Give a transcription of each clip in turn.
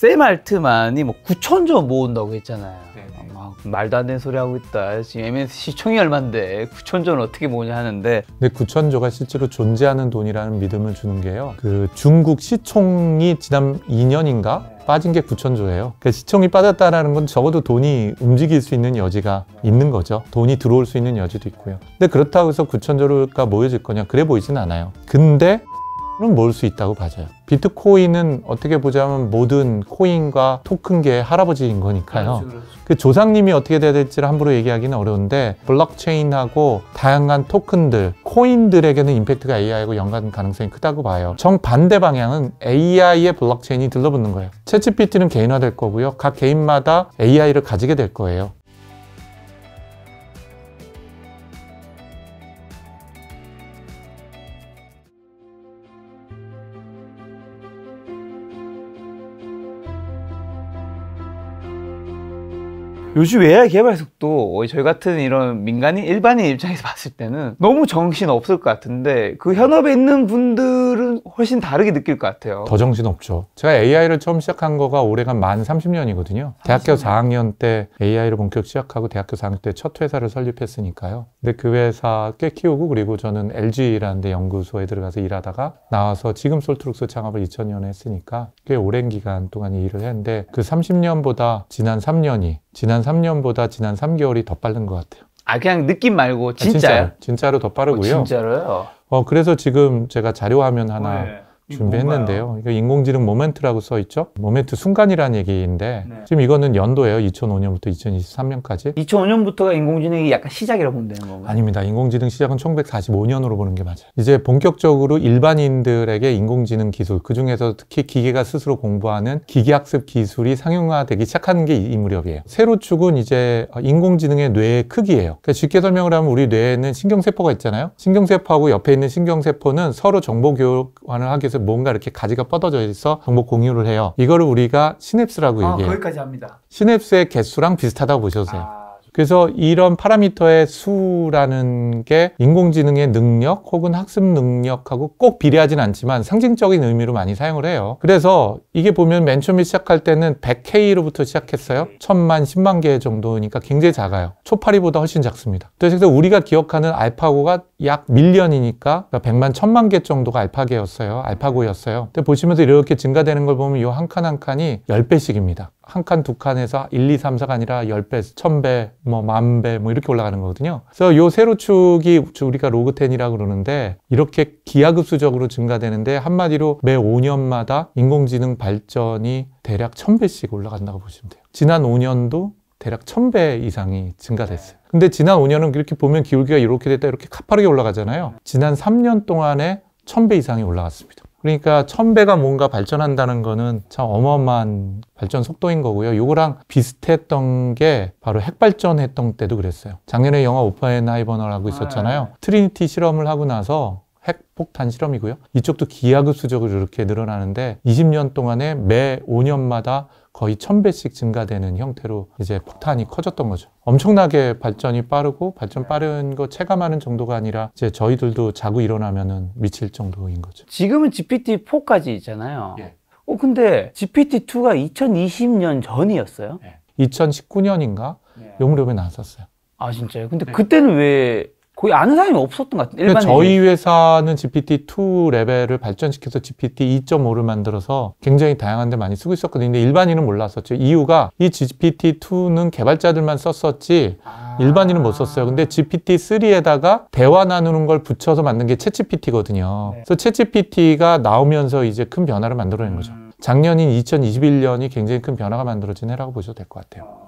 세말트만이뭐 9천 조 모은다고 했잖아요. 막 네, 네. 아, 말도 안 되는 소리 하고 있다. 지금 m n c 시 총이 얼만데 9천 조는 어떻게 모으냐 하는데. 근데 9천 조가 실제로 존재하는 돈이라는 믿음을 주는 게요. 그 중국 시총이 지난 2년인가 빠진 게 9천 조예요. 그 시총이 빠졌다라는 건 적어도 돈이 움직일 수 있는 여지가 있는 거죠. 돈이 들어올 수 있는 여지도 있고요. 근데 그렇다고 해서 9천 조가 모여질 거냐? 그래 보이진 않아요. 근데 모을 수 있다고 봐져요. 비트코인은 어떻게 보자면 모든 코인과 토큰계의 할아버지인 거니까요. 그렇죠, 그렇죠. 그 조상님이 어떻게 돼야 될지를 함부로 얘기하기는 어려운데 블록체인하고 다양한 토큰들, 코인들에게는 임팩트가 AI하고 연관 가능성이 크다고 봐요. 정반대 방향은 AI의 블록체인이 들러붙는 거예요. 채치피티는 개인화될 거고요. 각 개인마다 AI를 가지게 될 거예요. 요즘 AI 개발 속도 저희 같은 이런 민간인 일반인 입장에서 봤을 때는 너무 정신 없을 것 같은데 그 현업에 있는 분들은 훨씬 다르게 느낄 것 같아요. 더 정신 없죠. 제가 AI를 처음 시작한 거가 올해가 만 30년이거든요. 30년. 대학교 4학년 때 AI를 본격 시작하고 대학교 4학년 때 첫 회사를 설립했으니까요. 근데 그 회사 꽤 키우고 그리고 저는 LG라는 데 연구소에 들어가서 일하다가 나와서 지금 솔트룩스 창업을 2000년에 했으니까 꽤 오랜 기간 동안 일을 했는데 그 30년보다 지난 3년이 지난 3년보다 지난 3개월이 더 빠른 것 같아요. 아 그냥 느낌 말고 아, 진짜요? 아, 진짜로, 진짜로 더 빠르고요. 어, 진짜로요? 어 그래서 지금 제가 자료 화면 하나 네. 준비했는데요. 이거 인공지능 모멘트라고 써 있죠. 모멘트 순간이라는 얘기인데 네. 지금 이거는 연도예요. 2005년부터 2023년까지. 2005년부터가 인공지능이 약간 시작이라고 보면 되는 건가요? 아닙니다. 인공지능 시작은 1945년으로 보는 게 맞아요. 이제 본격적으로 일반인들에게 인공지능 기술 그 중에서 특히 기계가 스스로 공부하는 기계학습 기술이 상용화되기 시작하는 게 이 무렵이에요. 세로 축은 이제 인공지능의 뇌의 크기예요. 그러니까 쉽게 설명을 하면 우리 뇌에는 신경세포가 있잖아요. 신경세포하고 옆에 있는 신경세포는 서로 정보 교환을 하기 위해서 뭔가 이렇게 가지가 뻗어져 있어 정보 공유를 해요. 이거를 우리가 시냅스라고 아, 얘기해요. 거기까지 합니다. 시냅스의 개수랑 비슷하다고 보셔서요. 아... 그래서 이런 파라미터의 수라는 게 인공지능의 능력 혹은 학습 능력하고 꼭 비례하진 않지만 상징적인 의미로 많이 사용을 해요. 그래서 이게 보면 맨 처음에 시작할 때는 100K로부터 시작했어요. 네. 천만, 십만 개 정도니까 굉장히 작아요. 초파리보다 훨씬 작습니다. 그래서 우리가 기억하는 알파고가 약 밀년이니까 그러니까 100만, 1000만 개 정도가 알파계였어요. 알파고였어요. 근데 보시면서 이렇게 증가되는 걸 보면 이 한 칸 한 칸이 10배씩입니다. 한 칸, 두 칸에서 1, 2, 3, 4가 아니라 10배, 1000배, 뭐, 만배, 뭐, 이렇게 올라가는 거거든요. 그래서 요 세로축이 우리가 로그텐이라고 그러는데, 이렇게 기하급수적으로 증가되는데, 한마디로 매 5년마다 인공지능 발전이 대략 1000배씩 올라간다고 보시면 돼요. 지난 5년도 대략 천 배 이상이 증가됐어요. 근데 지난 5년은 이렇게 보면 기울기가 이렇게 됐다 이렇게 가파르게 올라가잖아요. 지난 3년 동안에 천 배 이상이 올라갔습니다. 그러니까 천배가 뭔가 발전한다는 거는 참 어마어마한 발전 속도인 거고요. 이거랑 비슷했던 게 바로 핵발전했던 때도 그랬어요. 작년에 영화 오퍼앤하이버너라고 아, 있었잖아요. 아, 네. 트리니티 실험을 하고 나서 핵폭탄 실험이고요. 이쪽도 기하급수적으로 이렇게 늘어나는데 20년 동안에 매 5년마다 거의 1 0 0 0배씩 증가되는 형태로 이제 폭탄이 커졌던 거죠. 엄청나게 발전이 빠르고 발전 빠른 거 체감하는 정도가 아니라 이제 저희들도 자고 일어나면은 미칠 정도인 거죠. 지금은 GPT-4까지 있잖아요. 예. 어, 근데 GPT-2가 2020년 전이었어요? 예. 2019년인가? 예. 용요에 나왔었어요. 아, 진짜요? 근데 네. 그때는 왜 거의 아는 사람이 없었던 것 같아요. 일반 그러니까 저희 회사는 GPT-2 레벨을 발전시켜서 GPT-2.5를 만들어서 굉장히 다양한 데 많이 쓰고 있었거든요. 근데 일반인은 몰랐었죠. 이유가 이 GPT-2는 개발자들만 썼었지 아. 일반인은 못 썼어요. 근데 GPT-3에다가 대화 나누는 걸 붙여서 만든 게 챗GPT거든요. 네. 그래서 챗GPT가 나오면서 이제 큰 변화를 만들어낸 거죠. 음. 작년인 2021년이 굉장히 큰 변화가 만들어진 해라고 보셔도 될 것 같아요.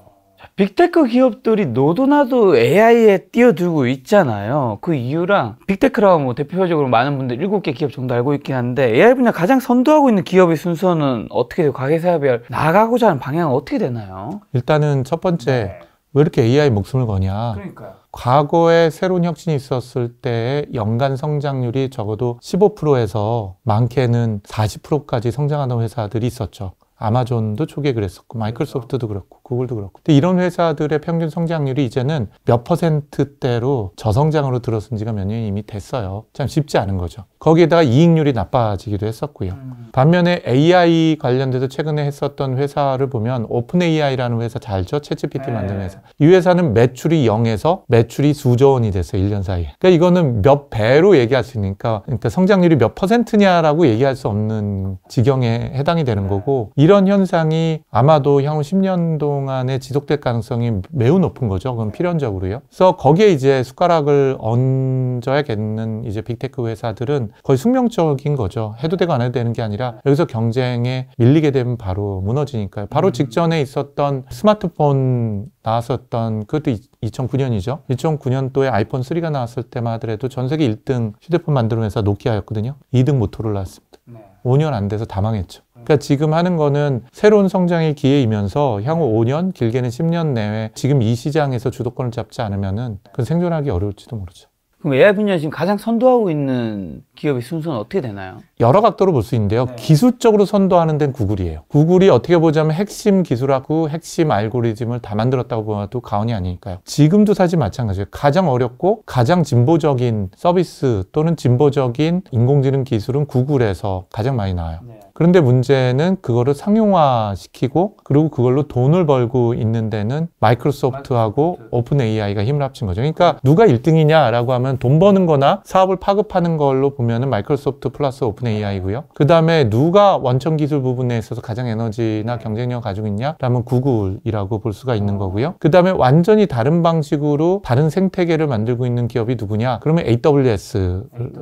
빅테크 기업들이 너도나도 AI에 뛰어들고 있잖아요. 그 이유랑 빅테크라고 뭐 대표적으로 많은 분들 7개 기업 정도 알고 있긴 한데 AI 분야 가장 선도하고 있는 기업의 순서는 어떻게 돼요? 가계사업이 나가고자 하는 방향은 어떻게 되나요? 일단은 첫 번째 왜 이렇게 AI 목숨을 거냐? 그러니까요. 과거에 새로운 혁신이 있었을 때의 연간 성장률이 적어도 15%에서 많게는 40%까지 성장하던 회사들이 있었죠. 아마존도 초기에 그랬었고 그렇죠. 마이크로소프트도 그렇고 구글도 그렇고 근데 이런 회사들의 평균 성장률이 이제는 몇 퍼센트대로 저성장으로 들어선 지가 몇 년이 이미 됐어요. 참 쉽지 않은 거죠. 거기에다가 이익률이 나빠지기도 했었고요. 음. 반면에 AI 관련돼서 최근에 했었던 회사를 보면 오픈 AI라는 회사 잘죠? 채찌PT 네. 만드는 회사. 이 회사는 매출이 0에서 매출이 수조 원이 됐어요. 1년 사이에. 그러니까 이거는 몇 배로 얘기할 수 있으니까 그러니까 성장률이 몇 퍼센트냐라고 얘기할 수 없는 지경에 해당이 되는 네. 거고 이런 현상이 아마도 향후 10년 동안에 지속될 가능성이 매우 높은 거죠. 그건 네. 필연적으로요. 그래서 거기에 이제 숟가락을 얹어야겠는 이제 빅테크 회사들은 거의 숙명적인 거죠. 해도 되고 안 해도 되는 게 아니라 여기서 경쟁에 밀리게 되면 바로 무너지니까요. 바로 음. 직전에 있었던 스마트폰 나왔었던 그것도 2009년이죠. 2009년도에 아이폰 3가 나왔을 때만 하더라도 전 세계 1등 휴대폰 만드는 회사 노키아였거든요. 2등 모토로라였습니다. 네. 5년 안 돼서 다 망했죠. 음. 그러니까 지금 하는 거는 새로운 성장의 기회이면서 향후 5년, 길게는 10년 내외 지금 이 시장에서 주도권을 잡지 않으면은 그 생존하기 어려울지도 모르죠. 그럼 AI 분야 지금 가장 선도하고 있는 기업의 순서는 어떻게 되나요? 여러 각도로 볼 수 있는데요. 네. 기술적으로 선도하는 데는 구글이에요. 구글이 어떻게 보자면 핵심 기술하고 핵심 알고리즘을 다 만들었다고 봐도 과언이 아니니까요. 지금도 사실 마찬가지예요. 가장 어렵고 가장 진보적인 서비스 또는 진보적인 인공지능 기술은 구글에서 가장 많이 나와요. 네. 그런데 문제는 그거를 상용화시키고 그리고 그걸로 돈을 벌고 있는 데는 마이크로소프트하고 오픈 AI가 힘을 합친 거죠. 그러니까 누가 1등이냐라고 하면 돈 버는 거나 사업을 파급하는 걸로 보면은 마이크로소프트 플러스 오픈 AI고요. 그다음에 누가 원천 기술 부분에 있어서 가장 에너지나 경쟁력을 가지고 있냐? 라면 구글이라고 볼 수가 있는 거고요. 그다음에 완전히 다른 방식으로 다른 생태계를 만들고 있는 기업이 누구냐? 그러면 AWS를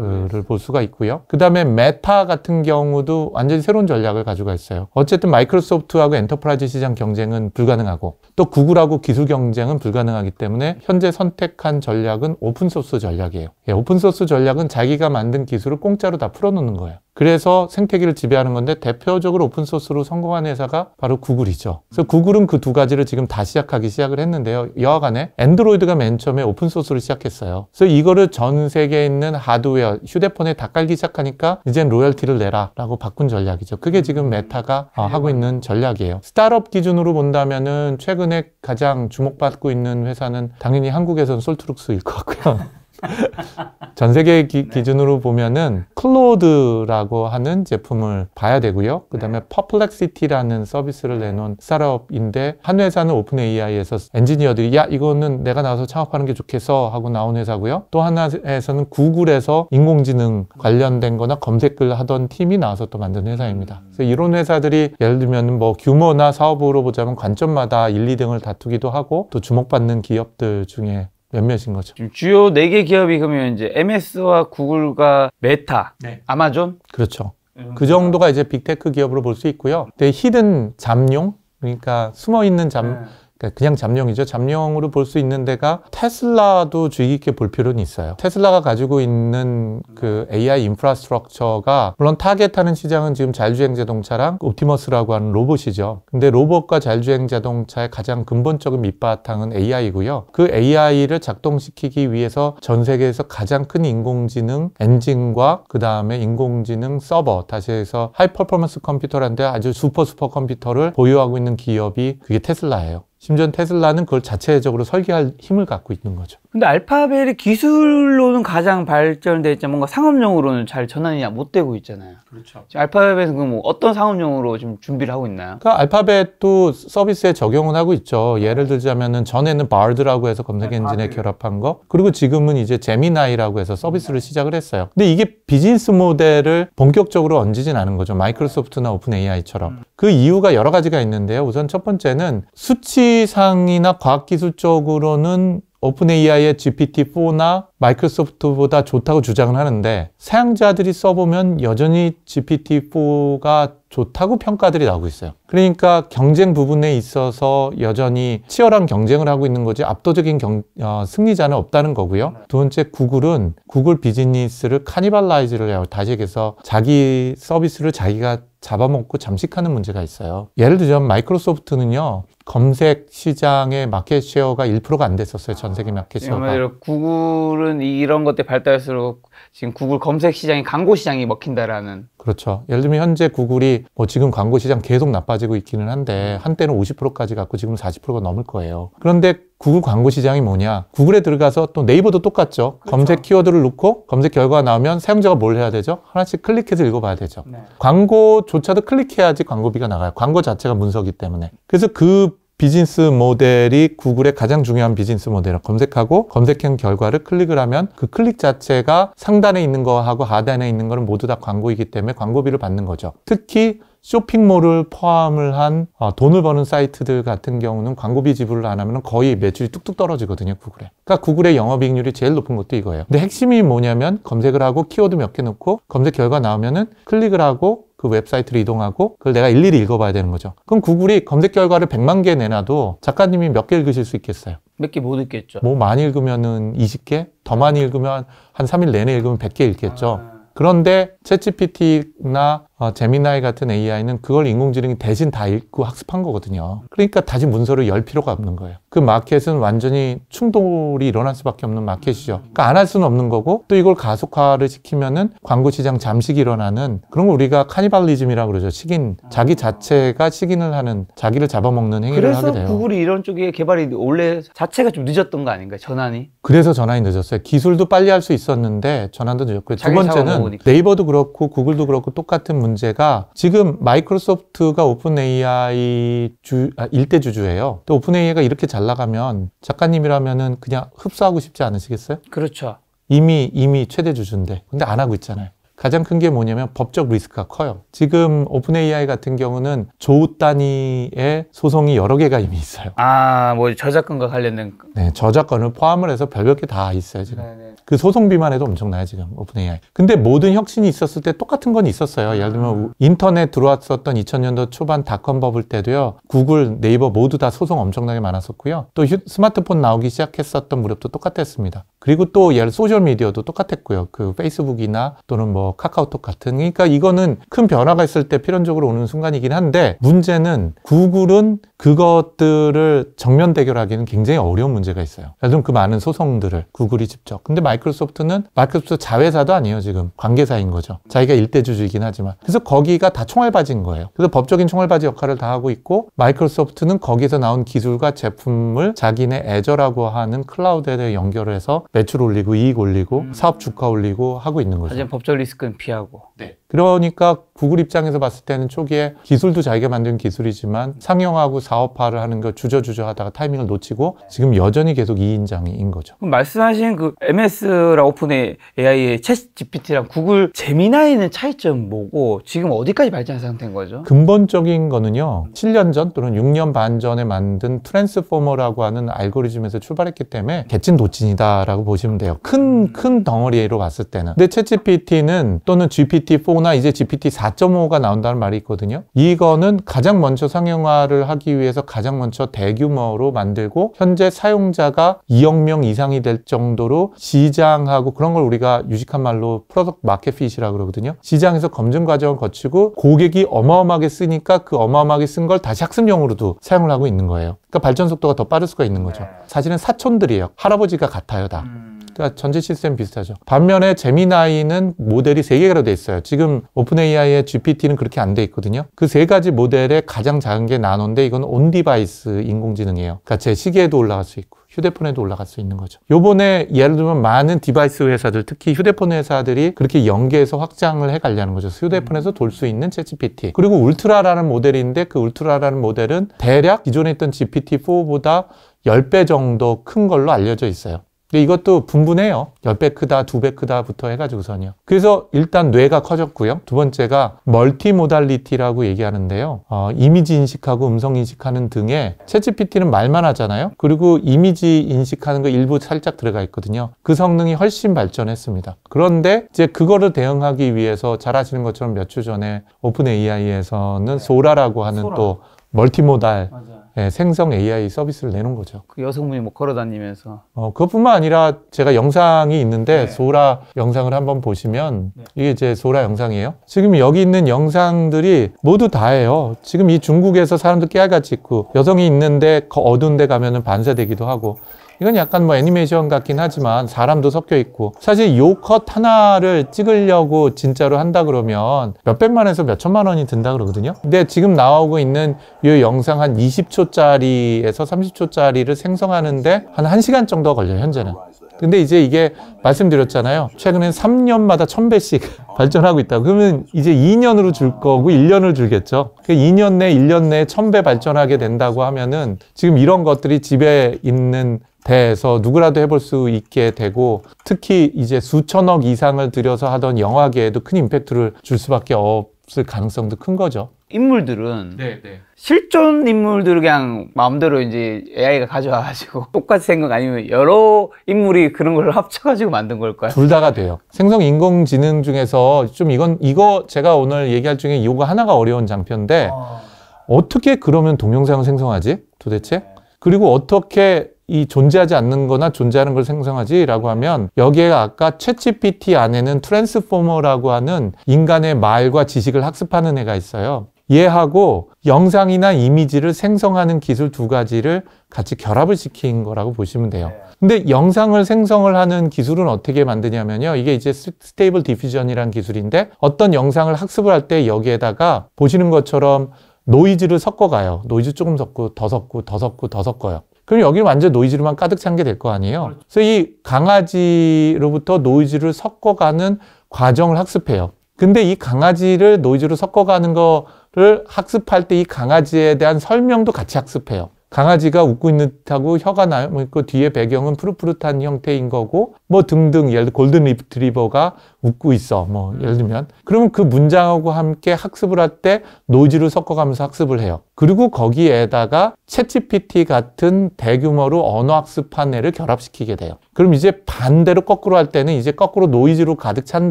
AWS. 볼 수가 있고요. 그다음에 메타 같은 경우도 완전히 새로운 전략을 가지고 있어요. 어쨌든 마이크로소프트하고 엔터프라이즈 시장 경쟁은 불가능하고 또 구글하고 기술 경쟁은 불가능하기 때문에 현재 선택한 전략은 오픈소스 전략이에요. 예, 오픈소스 전략은 자기가 만든 기술을 공짜로 다 풀어놓는 거예요. 그래서 생태계를 지배하는 건데 대표적으로 오픈소스로 성공한 회사가 바로 구글이죠. 그래서 구글은 그 두 가지를 지금 다 시작하기 시작을 했는데요. 여하간에 엔드로이드가 맨 처음에 오픈소스를 시작했어요. 그래서 이거를 전 세계에 있는 하드웨어, 휴대폰에 다 깔기 시작하니까 이젠 로열티를 내라 라고 바꾼 전략이죠. 그게 지금 메타가 어, 하고 있는 전략이에요. 스타트업 기준으로 본다면 은 최근에 가장 주목받고 있는 회사는 당연히 한국에서는 솔트룩스일 것 같고요. 전 세계 기, 네. 준으로 보면은 클로드라고 하는 제품을 봐야 되고요. 그다음에 네. 퍼플렉시티라는 서비스를 네. 내놓은 스타트업인데 한 회사는 오픈 AI에서 엔지니어들이 야 이거는 내가 나와서 창업하는 게 좋겠어 하고 나온 회사고요. 또 하나에서는 구글에서 인공지능 관련된거나 검색을 하던 팀이 나와서 또 만든 회사입니다. 음. 그래서 이런 회사들이 예를 들면 뭐 규모나 사업으로 보자면 관점마다 1, 2등을 다투기도 하고 또 주목받는 기업들 중에 몇몇인 거죠. 주요 네 개 기업이 그러면 이제 MS와 구글과 메타, 네. 아마존? 그렇죠. 음. 그 정도가 이제 빅테크 기업으로 볼 수 있고요. 근데 히든 잠룡? 그러니까 숨어 있는 잠, 네. 그러니까 그냥 잠룡이죠. 잠룡으로 볼 수 있는 데가 테슬라도 주의 깊게 볼 필요는 있어요. 테슬라가 가지고 있는 그 AI 인프라스트럭처가 물론 타겟하는 시장은 지금 자율주행 자동차랑 옵티머스라고 하는 로봇이죠. 근데 로봇과 자율주행 자동차의 가장 근본적인 밑바탕은 AI고요. 그 AI를 작동시키기 위해서 전 세계에서 가장 큰 인공지능 엔진과 그 다음에 인공지능 서버 다시 해서 하이퍼포먼스 컴퓨터란데 아주 슈퍼 슈퍼 컴퓨터를 보유하고 있는 기업이 그게 테슬라예요. 심지어 테슬라는 그걸 자체적으로 설계할 힘을 갖고 있는 거죠. 근데 알파벳의 기술로는 가장 발전돼 있지만 뭔가 상업용으로는 잘 전환이 못 되고 있잖아요. 그렇죠. 알파벳은 그뭐 어떤 상업용으로 지금 준비를 하고 있나요? 그 알파벳도 서비스에 적용을 하고 있죠. 예를 들자면은 전에는 바드라고 해서 검색 네, 엔진에 결합한 거 그리고 지금은 이제 제미나이라고 해서 서비스를 네. 시작을 했어요. 근데 이게 비즈니스 모델을 본격적으로 얹지진 않은 거죠. 마이크로소프트나 오픈 AI처럼. 음. 그 이유가 여러 가지가 있는데요. 우선 첫 번째는 수치 수치상이나 과학기술적으로는 오픈 AI의 GPT-4나 마이크로소프트보다 좋다고 주장을 하는데 사용자들이 써보면 여전히 GPT-4가 좋다고 평가들이 나오고 있어요. 그러니까 경쟁 부분에 있어서 여전히 치열한 경쟁을 하고 있는 거지 압도적인 경, 어, 승리자는 없다는 거고요. 두 번째 구글은 구글 비즈니스를 카니발라이즈를 해요. 다시 얘기해서 자기 서비스를 자기가 잡아먹고 잠식하는 문제가 있어요. 예를 들면 마이크로소프트는요. 검색 시장의 마켓 쉐어가 1%가 안 됐었어요. 전 세계 마켓 쉐어가. 구글은 기술은 이런 것들 발달할수록 지금 구글 검색 시장이 광고 시장이 먹힌다라는 그렇죠. 예를 들면 현재 구글이 뭐 지금 광고 시장 계속 나빠지고 있기는 한데 한때는 50%까지 갔고 지금 40%가 넘을 거예요. 그런데 구글 광고 시장이 뭐냐? 구글에 들어가서 또 네이버도 똑같죠. 그렇죠. 검색 키워드를 넣고 검색 결과가 나오면 사용자가 뭘 해야 되죠? 하나씩 클릭해서 읽어봐야 되죠. 네. 광고조차도 클릭해야지 광고비가 나가요. 광고 자체가 문서기 때문에. 그래서 그 비즈니스 모델이 구글의 가장 중요한 비즈니스 모델을 검색하고 검색한 결과를 클릭을 하면 그 클릭 자체가 상단에 있는 거하고 하단에 있는 거는 모두 다 광고이기 때문에 광고비를 받는 거죠. 특히 쇼핑몰을 포함을 한 어, 돈을 버는 사이트들 같은 경우는 광고비 지불을 안 하면 거의 매출이 뚝뚝 떨어지거든요, 구글에. 그러니까 구글의 영업이익률이 제일 높은 것도 이거예요. 근데 핵심이 뭐냐면 검색을 하고 키워드 몇 개 넣고 검색 결과 나오면은 클릭을 하고 그 웹사이트로 이동하고 그걸 내가 일일이 읽어봐야 되는 거죠. 그럼 구글이 검색 결과를 100만 개 내놔도 작가님이 몇 개 읽으실 수 있겠어요? 몇 개 못 읽겠죠. 뭐 많이 읽으면은 20개? 더 많이 읽으면 한 3일 내내 읽으면 100개 읽겠죠. 아... 그런데 채찌PT나 어, 제미나이 같은 AI는 그걸 인공지능이 대신 다 읽고 학습한 거거든요. 그러니까 다시 문서를 열 필요가 없는 거예요. 그 마켓은 완전히 충돌이 일어날 수밖에 없는 마켓이죠. 그러니까 안 할 수는 없는 거고 또 이걸 가속화를 시키면은 광고 시장 잠식 이 일어나는 그런 거 우리가 카니발리즘이라고 그러죠. 식인 자기 자체가 식인을 하는 자기를 잡아먹는 행위를 하게 돼요. 그래서 구글이 이런 쪽에 개발이 원래 자체가 좀 늦었던 거 아닌가요? 전환이? 그래서 전환이 늦었어요. 기술도 빨리 할 수 있었는데 전환도 늦었고요. 두 번째는 네이버도 그렇고 구글도 그렇고 똑같은 문제 문제가 지금 마이크로소프트가 오픈 AI 주, 아, 일대 주주예요. 또 오픈 AI가 이렇게 잘 나가면 작가님이라면은 그냥 흡수하고 싶지 않으시겠어요? 그렇죠. 이미 이미 최대 주주인데 근데 안 하고 있잖아요. 네. 가장 큰 게 뭐냐면 법적 리스크가 커요. 지금 오픈 AI 같은 경우는 조우 단위의 소송이 여러 개가 이미 있어요. 아, 뭐 저작권과 관련된. 네, 저작권을 포함을 해서 별별 게다 있어요, 지금. 네네. 네. 그 소송비만 해도 엄청나요, 지금. 오픈 AI. 근데 모든 혁신이 있었을 때 똑같은 건 있었어요. 예를 들면 인터넷 들어왔었던 2000년도 초반 닷컴 버블 때도요. 구글, 네이버 모두 다 소송 엄청나게 많았었고요. 또 휴, 스마트폰 나오기 시작했었던 무렵도 똑같았습니다. 그리고 또 예를 소셜 미디어도 똑같았고요. 그 페이스북이나 또는 뭐 카카오톡 같은 그러니까 이거는 큰 변화가 있을 때 필연적으로 오는 순간이긴 한데 문제는 구글은 그것들을 정면 대결하기는 굉장히 어려운 문제가 있어요. 예를 들면 그 많은 소송들을 구글이 직접. 근데 마이 마이크로소프트는 마이크로소프트 자회사도 아니에요 지금 관계사인 거죠 자기가 일대주주이긴 하지만 그래서 거기가 다총알받지인 거예요 그래서 법적인 총알받이 역할을 다 하고 있고 마이크로소프트는 거기서 나온 기술과 제품을 자기네 애저라고 하는 클라우드에 대해 연결해서 매출 올리고 이익 올리고 음. 사업 주가 올리고 하고 있는 거죠 법적 리스크는 피하고 네. 그러니까 구글 입장에서 봤을 때는 초기에 기술도 자기가 만든 기술이지만 상용하고 사업화를 하는 거 주저주저 하다가 타이밍을 놓치고 지금 여전히 계속 2인장인 거죠. 말씀하신 그 MS랑 오픈 AI의 채 GPT랑 구글 재미나이는 차이점 뭐고 지금 어디까지 발전 상태인 거죠? 근본적인 거는요. 7년 전 또는 6년 반 전에 만든 트랜스포머라고 하는 알고리즘에서 출발했기 때문에 개찐 도찐이다라고 보시면 돼요. 큰 큰 덩어리로 봤을 때는. 근데 채 GPT는 또는 GPT-4 3.5나 이제 GPT 4.5가 나온다는 말이 있거든요. 이거는 가장 먼저 상용화를 하기 위해서 가장 먼저 대규모로 만들고 현재 사용자가 2억 명 이상이 될 정도로 시장하고 그런 걸 우리가 유식한 말로 프로덕트 마켓핏이라고 그러거든요. 시장에서 검증 과정을 거치고 고객이 어마어마하게 쓰니까 그 어마어마하게 쓴 걸 다시 학습용으로도 사용을 하고 있는 거예요. 그러니까 발전 속도가 더 빠를 수가 있는 거죠. 사실은 사촌들이에요. 할아버지가 같아요, 다. 음. 그러니까 전체 시스템 비슷하죠. 반면에 제미나이는 모델이 세 개로 돼 있어요. 지금 오픈 AI의 GPT는 그렇게 안 돼 있거든요. 그 세 가지 모델의 가장 작은 게 나노인데 이건 온 디바이스 인공지능이에요. 그러니까 제 시계에도 올라갈 수 있고 휴대폰에도 올라갈 수 있는 거죠. 요번에 예를 들면 많은 디바이스 회사들, 특히 휴대폰 회사들이 그렇게 연계해서 확장을 해 가려는 거죠. 휴대폰에서 돌 수 있는 챗GPT. 그리고 울트라라는 모델인데 그 울트라라는 모델은 대략 기존에 있던 GPT-4보다 10배 정도 큰 걸로 알려져 있어요. 근데 이것도 분분해요. 10배 크다, 2배 크다부터 해가지고선요. 그래서 일단 뇌가 커졌고요. 두 번째가 멀티모달리티라고 얘기하는데요. 어, 이미지 인식하고 음성 인식하는 등의 챗 g 피티는 말만 하잖아요. 그리고 이미지 인식하는 거 일부 살짝 들어가 있거든요. 그 성능이 훨씬 발전했습니다. 그런데 이제 그거를 대응하기 위해서 잘 아시는 것처럼 몇 주 전에 오픈 AI에서는 소라라고 하는 소라. 또 멀티모달 맞아요. 네, 생성 AI 서비스를 내놓은 거죠. 그 여성분이 뭐 걸어다니면서. 어, 그것뿐만 아니라 제가 영상이 있는데 네. 소라 영상을 한번 보시면 네. 이게 제 소라 영상이에요. 지금 여기 있는 영상들이 모두 다예요. 지금 이 중국에서 사람들 깨알같이 있고 여성이 있는데 그 어두운 데 가면은 반사되기도 하고 이건 약간 뭐 애니메이션 같긴 하지만 사람도 섞여 있고 사실 요 컷 하나를 찍으려고 진짜로 한다 그러면 몇백만에서 몇천만 원이 든다 그러거든요 근데 지금 나오고 있는 요 영상 한 20초짜리에서 30초짜리를 생성하는데 한 1시간 정도 걸려요 현재는 근데 이제 이게 말씀드렸잖아요. 최근엔 3년마다 1000배씩 발전하고 있다. 그러면 이제 2년으로 줄 거고 1년을 줄겠죠. 그 2년 내, 1년 내에 1000배 발전하게 된다고 하면은 지금 이런 것들이 집에 있는 대해서 누구라도 해볼 수 있게 되고 특히 이제 수천억 이상을 들여서 하던 영화계에도 큰 임팩트를 줄 수밖에 없을 가능성도 큰 거죠. 인물들은 네, 네. 실존 인물들을 그냥 마음대로 이제 AI가 가져와가지고 똑같이 생각 아니면 여러 인물이 그런 걸 합쳐가지고 만든 걸까요? 둘 다가 돼요. 생성 인공지능 중에서 좀 이건 이거 제가 오늘 얘기할 중에 이거 하나가 어려운 장편인데 아. 어... 떻게 그러면 동영상을 생성하지 도대체? 그리고 어떻게 이 존재하지 않는 거나 존재하는 걸 생성하지라고 하면 여기에 아까 챗GPT 안에는 트랜스포머라고 하는 인간의 말과 지식을 학습하는 애가 있어요. 얘하고 영상이나 이미지를 생성하는 기술 두 가지를 같이 결합을 시킨 거라고 보시면 돼요. 네. 근데 영상을 생성을 하는 기술은 어떻게 만드냐면요. 이게 이제 스테이블 디퓨전이라는 기술인데 어떤 영상을 학습을 할 때 여기에다가 보시는 것처럼 노이즈를 섞어가요. 노이즈 조금 섞고 더 섞고 더 섞고 더 섞어요. 그럼 여기 완전 노이즈로만 가득 찬 게 될 거 아니에요. 그렇죠. 그래서 이 강아지로부터 노이즈를 섞어가는 과정을 학습해요. 근데 이 강아지를 노이즈로 섞어가는 거를 학습할 때 이 강아지에 대한 설명도 같이 학습해요. 강아지가 웃고 있는 듯하고 혀가 남고 뭐 그 뒤에 배경은 푸릇푸릇한 형태인 거고 뭐 등등 예를 들어 골든 리트리버가 웃고 있어 뭐 음. 예를 들면 그러면 그 문장하고 함께 학습을 할 때노즈로 섞어가면서 학습을 해요 그리고 거기에다가 채 g 피티 같은 대규모로 언어학습한 애를 결합시키게 돼요 그럼 이제 반대로 거꾸로 할 때는 이제 거꾸로 노이즈로 가득 찬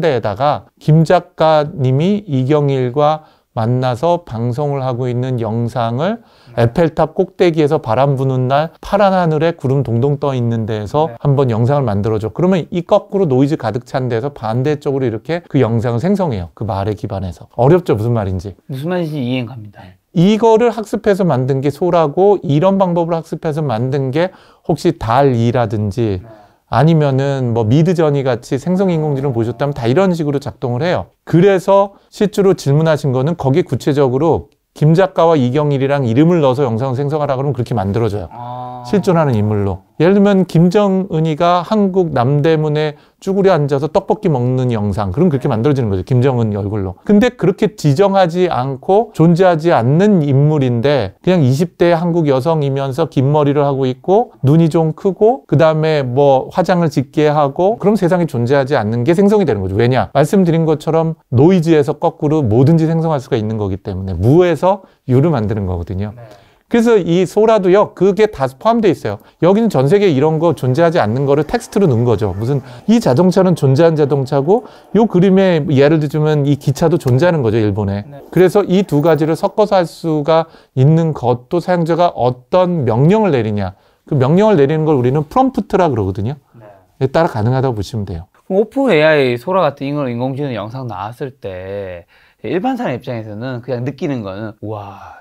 데에다가 김 작가님이 이경일과 만나서 방송을 하고 있는 영상을 에펠탑 꼭대기에서 바람 부는 날 파란 하늘에 구름 동동 떠 있는 데에서 네. 한번 영상을 만들어줘. 그러면 이 거꾸로 노이즈 가득 찬 데에서 반대쪽으로 이렇게 그 영상을 생성해요. 그 말에 기반해서. 어렵죠? 무슨 말인지. 무슨 말인지 이해는 갑니다. 네. 이거를 학습해서 만든 게 소라고 이런 방법을 학습해서 만든 게 혹시 달이라든지 네. 아니면은 뭐 미드저니 같이 생성인공지능 보셨다면 다 이런 식으로 작동을 해요. 그래서 실제로 질문하신 거는 거기에 구체적으로 김 작가와 이경일이랑 이름을 넣어서 영상을 생성하라 그러면 그렇게 만들어져요. 아... 실존하는 인물로. 예를 들면 김정은이가 한국 남대문에 쭈그려 앉아서 떡볶이 먹는 영상 그럼 그렇게 네. 만들어지는 거죠 김정은 얼굴로 근데 그렇게 지정하지 않고 존재하지 않는 인물인데 그냥 20대 한국 여성이면서 긴 머리를 하고 있고 눈이 좀 크고 그 다음에 뭐 화장을 짓게 하고 그럼 세상에 존재하지 않는 게 생성이 되는 거죠 왜냐 말씀드린 것처럼 노이즈에서 거꾸로 뭐든지 생성할 수가 있는 거기 때문에 무에서 유를 만드는 거거든요 네. 그래서 이 소라도요, 그게 다 포함되어 있어요. 여기는 전 세계에 이런 거 존재하지 않는 거를 텍스트로 넣은 거죠. 무슨 이 자동차는 존재한 자동차고 요 그림에 예를 들면 이 기차도 존재하는 거죠, 일본에. 네. 그래서 이 두 가지를 섞어서 할 수가 있는 것도 사용자가 어떤 명령을 내리냐. 그 명령을 내리는 걸 우리는 프롬프트라 그러거든요. 네. 예, 따라 가능하다고 보시면 돼요. 오픈 AI 소라 같은 인공지능 영상 나왔을 때 일반 사람 입장에서는 그냥 느끼는 거는 와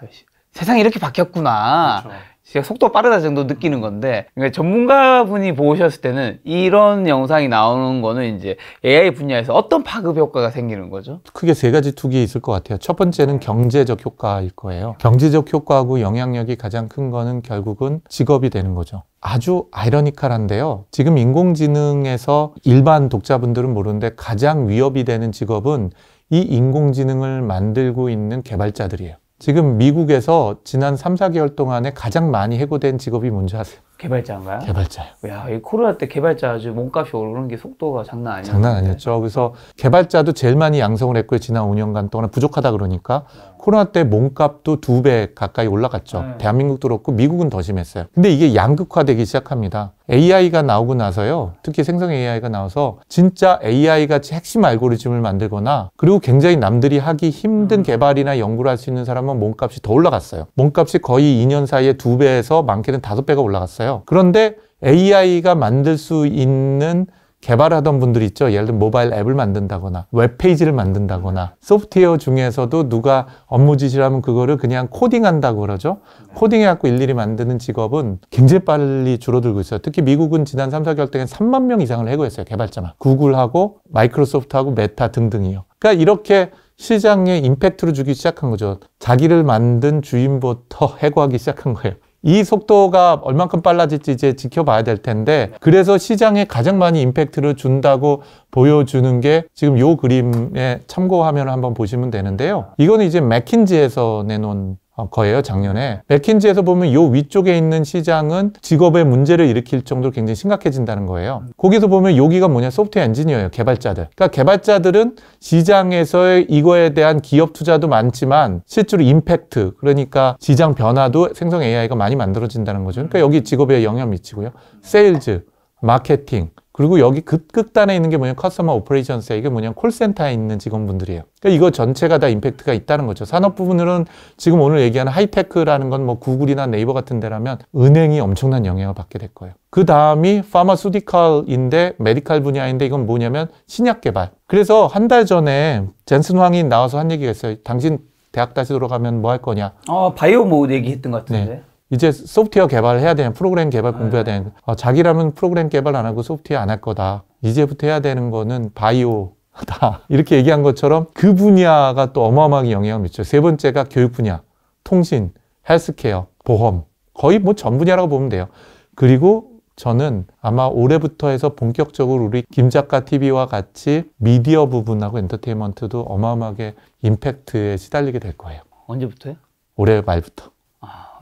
세상이 이렇게 바뀌었구나. 그렇죠. 제가 속도 빠르다 정도 느끼는 건데 그러니까 전문가분이 보셨을 때는 이런 영상이 나오는 거는 이제 AI 분야에서 어떤 파급 효과가 생기는 거죠? 크게 세 가지 투기 있을 것 같아요. 첫 번째는 경제적 효과일 거예요. 경제적 효과하고 영향력이 가장 큰 거는 결국은 직업이 되는 거죠. 아주 아이러니컬한데요. 지금 인공지능에서 일반 독자분들은 모르는데 가장 위협이 되는 직업은 이 인공지능을 만들고 있는 개발자들이에요. 지금 미국에서 지난 3, 4개월 동안에 가장 많이 해고된 직업이 뭔지 아세요? 개발자인가요? 개발자요. 야, 이 코로나 때 개발자 아주 몸값이 오르는 게 속도가 장난 아니었죠. 장난 아니었죠. 그래서 개발자도 제일 많이 양성을 했고요. 지난 5년간 동안 부족하다 그러니까 네. 코로나 때 몸값도 두 배 가까이 올라갔죠. 네. 대한민국도 그렇고 미국은 더 심했어요. 근데 이게 양극화되기 시작합니다. AI가 나오고 나서요. 특히 생성 AI가 나와서 진짜 AI 같이 핵심 알고리즘을 만들거나 그리고 굉장히 남들이 하기 힘든 음. 개발이나 연구를 할 수 있는 사람은 하면 몸값이 더 올라갔어요. 몸값이 거의 2년 사이에 2배에서 많게는 5배가 올라갔어요. 그런데 AI가 만들 수 있는 개발하던 분들 있죠. 예를 들면 모바일 앱을 만든다거나 웹페이지를 만든다거나 소프트웨어 중에서도 누가 업무 지시라면 그거를 그냥 코딩한다고 그러죠. 네. 코딩해갖고 일일이 만드는 직업은 굉장히 빨리 줄어들고 있어요. 특히 미국은 지난 3, 4개월 동안 3만 명 이상을 해고했어요. 개발자만. 구글하고 마이크로소프트하고 메타 등등이요. 그러니까 이렇게 시장에 임팩트를 주기 시작한 거죠. 자기를 만든 주인부터 해고하기 시작한 거예요. 이 속도가 얼만큼 빨라질지 이제 지켜봐야 될 텐데 그래서 시장에 가장 많이 임팩트를 준다고 보여주는 게 지금 이 그림에 참고 화면을 한번 보시면 되는데요. 이거는 이제 맥킨지에서 내놓은 어, 거예요, 작년에. 맥킨지에서 보면 요 위쪽에 있는 시장은 직업의 문제를 일으킬 정도로 굉장히 심각해진다는 거예요. 거기서 보면 여기가 뭐냐, 소프트웨어 엔지니어예요, 개발자들. 그러니까 개발자들은 시장에서의 이거에 대한 기업 투자도 많지만 실제로 임팩트, 그러니까 시장 변화도 생성 AI가 많이 만들어진다는 거죠. 그러니까 여기 직업에 영향 미치고요. 세일즈, 마케팅, 그리고 여기 극 끝단에 있는 게 뭐냐면 커스터머 오퍼레이션스 이게 뭐냐면 콜센터에 있는 직원분들이에요. 그러니까 이거 전체가 다 임팩트가 있다는 거죠. 산업 부분으로는 지금 오늘 얘기하는 하이테크라는 건 뭐 구글이나 네이버 같은 데라면 은행이 엄청난 영향을 받게 될 거예요. 그 다음이 파마수디칼인데 메디칼 분야인데 이건 뭐냐면 신약 개발. 그래서 한 달 전에 젠슨 황이 나와서 한 얘기가 있어요. 당신 대학 다시 돌아가면 뭐 할 거냐? 어, 바이오 모뭐 얘기했던 것 네. 같은데. 네. 이제 소프트웨어 개발해야 되는 프로그램 개발 네. 공부해야 되는 어, 자기라면 프로그램 개발 안 하고 소프트웨어 안 할 거다. 이제부터 해야 되는 거는 바이오 다 이렇게 얘기한 것처럼 그 분야가 또 어마어마하게 영향을 미쳐세 번째가 교육 분야, 통신, 헬스케어, 보험 거의 뭐 전 분야라고 보면 돼요. 그리고 저는 아마 올해부터 해서 본격적으로 우리 김작가 TV와 같이 미디어 부분하고 엔터테인먼트도 어마어마하게 임팩트에 시달리게 될 거예요. 언제부터요? 올해 말부터.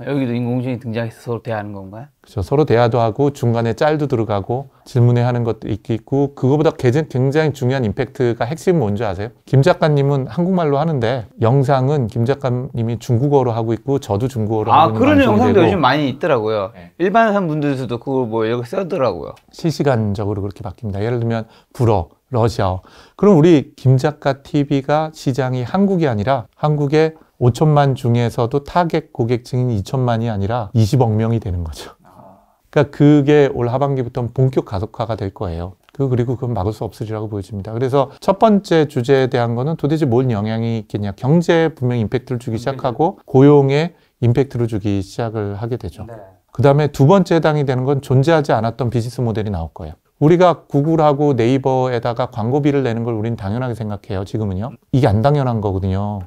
여기도 인공지능이 등장해서 서로 대하는 건가요? 그렇죠. 서로 대화도 하고 중간에 짤도 들어가고 질문에 하는 것도 있고 그거보다 굉장히 중요한 임팩트가 핵심이 뭔지 아세요? 김 작가님은 한국말로 하는데 영상은 김 작가님이 중국어로 하고 있고 저도 중국어로 아, 하고 있는 그런 영상도 요즘 많이 있더라고요. 네. 일반 분들도 그걸 뭐 여기 쓰더라고요. 실시간적으로 그렇게 바뀝니다. 예를 들면 불어, 러시아어. 그럼 우리 김 작가 TV가 시장이 한국이 아니라 한국의 5천만 중에서도 타겟 고객층인 2천만이 아니라 20억 명이 되는 거죠. 아. 그러니까 그게 올 하반기부터는 본격 가속화가 될 거예요. 그 그리고 그건 막을 수 없으리라고 보여집니다. 그래서 첫 번째 주제에 대한 거는 도대체 뭔 영향이 있겠냐. 경제에 분명히 임팩트를 주기 시작하고 고용에 임팩트를 주기 시작을 하게 되죠. 네. 그 다음에 두 번째 해당이 되는 건 존재하지 않았던 비즈니스 모델이 나올 거예요. 우리가 구글하고 네이버에다가 광고비를 내는 걸 우리는 당연하게 생각해요, 지금은요. 이게 안 당연한 거거든요.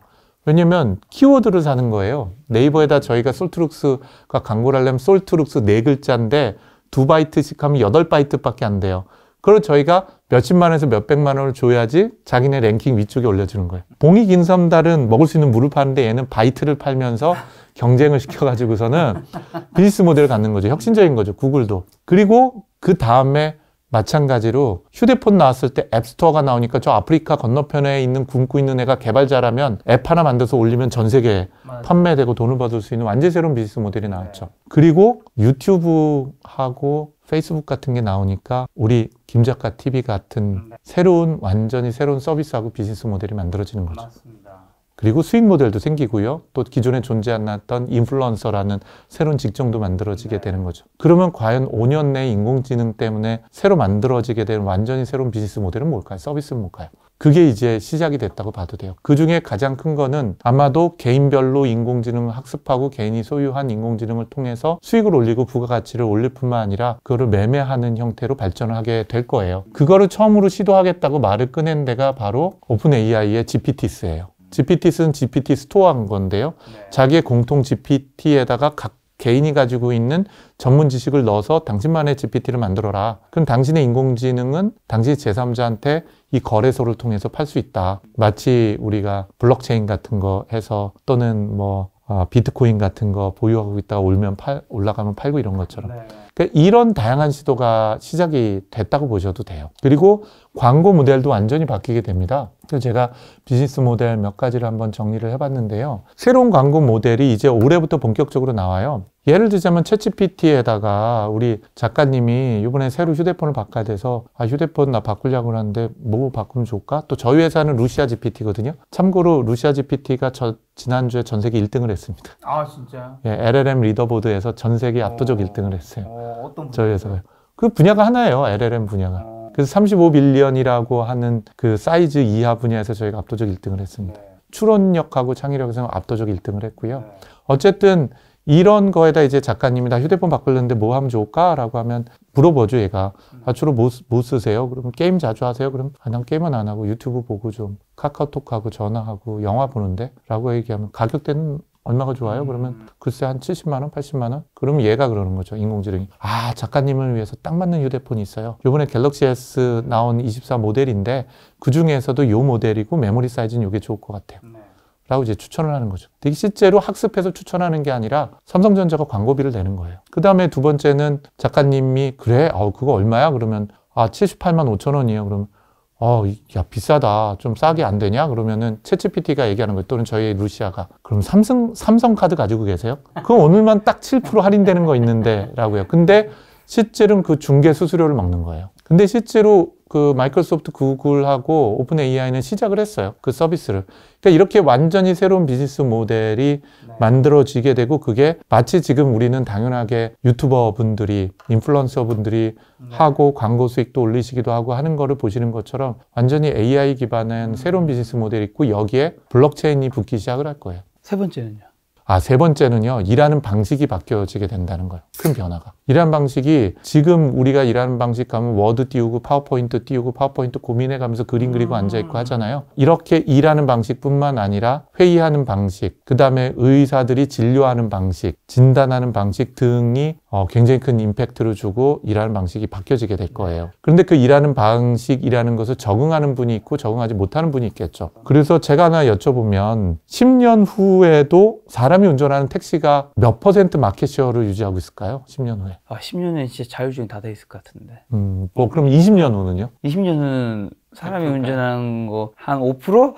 왜냐면 키워드를 사는 거예요. 네이버에다 저희가 솔트룩스가 광고를 하려면 솔트룩스 네 글자인데 두 바이트씩 하면 여덟 바이트밖에 안 돼요. 그걸 저희가 몇십만 원에서 몇백만 원을 줘야지 자기네 랭킹 위쪽에 올려주는 거예요. 봉이긴섬달은 먹을 수 있는 물을 파는데 얘는 바이트를 팔면서 경쟁을 시켜가지고서는 비즈니스 모델을 갖는 거죠. 혁신적인 거죠. 구글도. 그리고 그 다음에 마찬가지로 휴대폰 나왔을 때 앱스토어가 나오니까 저 아프리카 건너편에 있는 굶고 있는 애가 개발자라면 앱 하나 만들어서 올리면 전 세계에 맞아. 판매되고 돈을 받을 수 있는 완전 새로운 비즈니스 모델이 네. 나왔죠. 네. 그리고 유튜브하고 페이스북 같은 게 나오니까 우리 김 작가 TV 같은 네. 새로운 완전히 새로운 서비스하고 비즈니스 모델이 만들어지는 거죠. 맞습니다. 그리고 수익 모델도 생기고요. 또 기존에 존재하지 않았던 인플루언서라는 새로운 직종도 만들어지게 네. 되는 거죠. 그러면 과연 5년 내에 인공지능 때문에 새로 만들어지게 된 완전히 새로운 비즈니스 모델은 뭘까요? 서비스는 뭘까요? 그게 이제 시작이 됐다고 봐도 돼요. 그 중에 가장 큰 거는 아마도 개인별로 인공지능을 학습하고 개인이 소유한 인공지능을 통해서 수익을 올리고 부가가치를 올릴 뿐만 아니라 그거를 매매하는 형태로 발전하게 을될 거예요. 그거를 처음으로 시도하겠다고 말을 꺼낸 데가 바로 오픈 AI의 g p t s 예요 GPT 는 GPT 스토어한 건데요. 네. 자기의 공통 GPT에다가 각 개인이 가지고 있는 전문 지식을 넣어서 당신만의 GPT를 만들어라. 그럼 당신의 인공지능은 당신이 제3자한테 이 거래소를 통해서 팔 수 있다. 마치 우리가 블록체인 같은 거 해서 또는 뭐 아, 비트코인 같은 거 보유하고 있다가 올면 팔, 올라가면 팔고 이런 것처럼. 네. 그러니까 이런 다양한 시도가 시작이 됐다고 보셔도 돼요. 그리고 광고 모델도 완전히 바뀌게 됩니다. 제가 비즈니스 모델 몇 가지를 한번 정리를 해봤는데요. 새로운 광고 모델이 이제 올해부터 본격적으로 나와요. 예를 들자면 챗치피티에다가 우리 작가님이 이번에 새로 휴대폰을 바꿔야 돼서 아 휴대폰 나 바꾸려고 하는데 뭐 바꾸면 좋을까? 또 저희 회사는 루시아 GPT거든요. 참고로 루시아 GPT가 저 지난주에 전 세계 1등을 했습니다. 아 진짜? 예, LLM 리더보드에서 전 세계 어. 압도적 오, 1등을 했어요. 오, 어, 어떤 저희 회사가요. 그 분야가 하나예요. LLM 분야가. 오. 어. 그래서 35밀리언이라고 하는 그 사이즈 이하 분야에서 저희가 압도적 1등을 했습니다. 추론력하고 네. 창의력에서 압도적 1등을 했고요. 네. 어쨌든 이런 거에다 이제 작가님이 나 휴대폰 바꾸는데 려뭐 하면 좋을까라고 하면 물어보죠 얘가 음. 아 주로 뭐, 뭐 쓰세요? 그러면 게임 자주 하세요? 그럼 아, 난 게임은 안 하고 유튜브 보고 좀 카카오톡하고 전화하고 영화 보는데라고 얘기하면 가격대는 얼마가 좋아요? 그러면 음. 글쎄 한 70만 원, 80만 원? 그러면 얘가 그러는 거죠. 인공지능이. 아, 작가님을 위해서 딱 맞는 휴대폰이 있어요. 요번에 갤럭시 S 나온 24 모델인데 그 중에서도 요 모델이고 메모리 사이즈는 요게 좋을 것 같아요. 네. 라고 이제 추천을 하는 거죠. 되게 실제로 학습해서 추천하는 게 아니라 삼성전자가 광고비를 내는 거예요. 그 다음에 두 번째는 작가님이 그래? 어, 그거 얼마야? 그러면 아, 78만 5천 원이에요. 그러면 어, 야, 비싸다. 좀 싸게 안 되냐? 그러면은 채치피티가 얘기하는 거예요. 또는 저희 루시아가. 그럼 삼성, 삼성 카드 가지고 계세요? 그럼 오늘만 딱 7% 할인되는 거 있는데 라고요. 근데 실제로는 그 중개 수수료를 먹는 거예요. 근데 실제로 그 마이크로소프트 구글하고 오픈 AI는 시작을 했어요. 그 서비스를. 그러니까 이렇게 완전히 새로운 비즈니스 모델이 네. 만들어지게 되고 그게 마치 지금 우리는 당연하게 유튜버 분들이, 인플루언서 분들이 네. 하고 광고 수익도 올리시기도 하고 하는 거를 보시는 것처럼 완전히 AI 기반은 음. 새로운 비즈니스 모델이 있고 여기에 블록체인이 붙기 시작을 할 거예요. 세 번째는요? 아, 세 번째는요, 일하는 방식이 바뀌어지게 된다는 거예요. 큰 변화가. 일하는 방식이 지금 우리가 일하는 방식 가면 워드 띄우고 파워포인트 띄우고 파워포인트 고민해 가면서 그림 그리고 앉아있고 음. 하잖아요. 이렇게 일하는 방식뿐만 아니라 회의하는 방식, 그 다음에 의사들이 진료하는 방식, 진단하는 방식 등이 어, 굉장히 큰 임팩트를 주고 일하는 방식이 바뀌어지게 될 거예요. 그런데 그 일하는 방식이라는 것을 적응하는 분이 있고 적응하지 못하는 분이 있겠죠. 그래서 제가 하나 여쭤보면 10년 후에도 사람이 운전하는 택시가 몇 퍼센트 마켓시어를 유지하고 있을까요? 10년 후에. 아, 10년 후에 진짜 자율주행 다 돼 있을 것 같은데. 음, 뭐 그럼 20년 후는요? 20년 후는 사람이 운전하는 거 한 5%?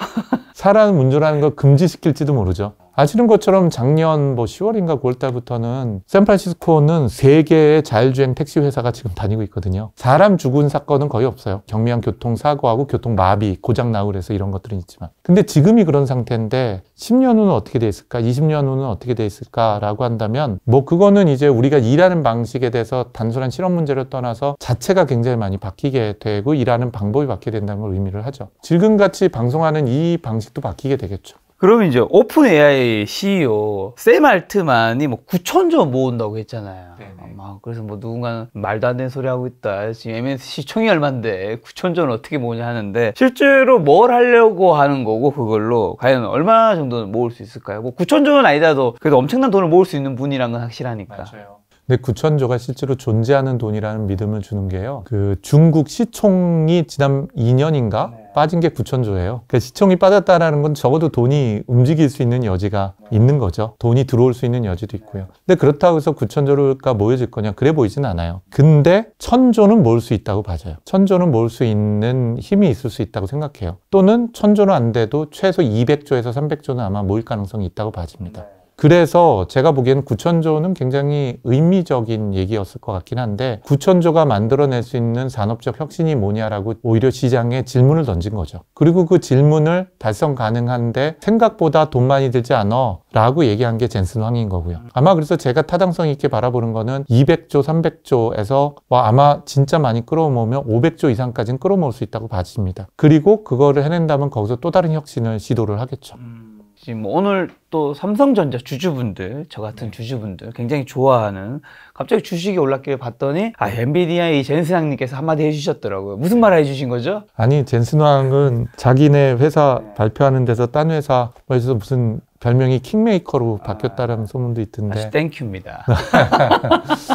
사람 운전하는 거 금지시킬지도 모르죠. 아시는 것처럼 작년 뭐 10월인가 9월 달부터는 샌프란시스코는 세개의 자율주행 택시 회사가 지금 다니고 있거든요. 사람 죽은 사건은 거의 없어요. 경미한 교통사고하고 교통마비, 고장나 그래서 이런 것들은 있지만. 근데 지금이 그런 상태인데 10년 후는 어떻게 돼 있을까? 20년 후는 어떻게 돼 있을까라고 한다면 뭐 그거는 이제 우리가 일하는 방식에 대해서 단순한 실험 문제를 떠나서 자체가 굉장히 많이 바뀌게 되고 일하는 방법이 바뀌게 된다는 걸 의미를 하죠. 지금같이 방송하는 이 방식도 바뀌게 되겠죠. 그러면 이제 오픈 AI CEO 샘 알트만이 뭐 9천 조 모은다고 했잖아요. 막 아, 그래서 뭐 누군가는 말도 안 되는 소리 하고 있다. 지금 MSC 총이 얼만데 9천 조는 어떻게 모으냐 하는데 실제로 뭘 하려고 하는 거고 그걸로 과연 얼마 정도는 모을 수 있을까요? 뭐 9천 조는 아니다도 그래도 엄청난 돈을 모을 수 있는 분이란 건 확실하니까. 맞아요. 근데 구천조가 실제로 존재하는 돈이라는 믿음을 주는 게요. 그 중국 시총이 지난 2년인가 네. 빠진 게구천조예요그러 시총이 빠졌다라는 건 적어도 돈이 움직일 수 있는 여지가 네. 있는 거죠. 돈이 들어올 수 있는 여지도 있고요. 근데 그렇다고 해서 구천조가 모여질 거냐? 그래 보이진 않아요. 근데 천조는 모을 수 있다고 봐져요. 천조는 모을 수 있는 힘이 있을 수 있다고 생각해요. 또는 천조는 안 돼도 최소 200조에서 300조는 아마 모일 가능성이 있다고 봐집니다. 네. 그래서 제가 보기에는 구천조는 굉장히 의미적인 얘기였을 것 같긴 한데 구천조가 만들어낼 수 있는 산업적 혁신이 뭐냐라고 오히려 시장에 질문을 던진 거죠. 그리고 그 질문을 달성 가능한데 생각보다 돈 많이 들지 않아 라고 얘기한 게 젠슨 황인 거고요. 아마 그래서 제가 타당성 있게 바라보는 거는 200조, 300조에서 와 아마 진짜 많이 끌어모으면 500조 이상까지는 끌어모을 수 있다고 봐집니다. 그리고 그거를 해낸다면 거기서 또 다른 혁신을 시도를 하겠죠. 음. 지금 뭐 오늘 또 삼성전자 주주분들, 저 같은 네. 주주분들 굉장히 좋아하는 갑자기 주식이 올랐길 봤더니 아 엔비디아의 젠슨 왕님께서 한마디 해주셨더라고요. 무슨 말 해주신 거죠? 아니 젠슨 왕은 자기네 회사 네. 발표하는 데서 딴 회사 에서 뭐 무슨 별명이 킹메이커로 아. 바뀌었다라는 아, 소문도 있던데. 땡큐입니다.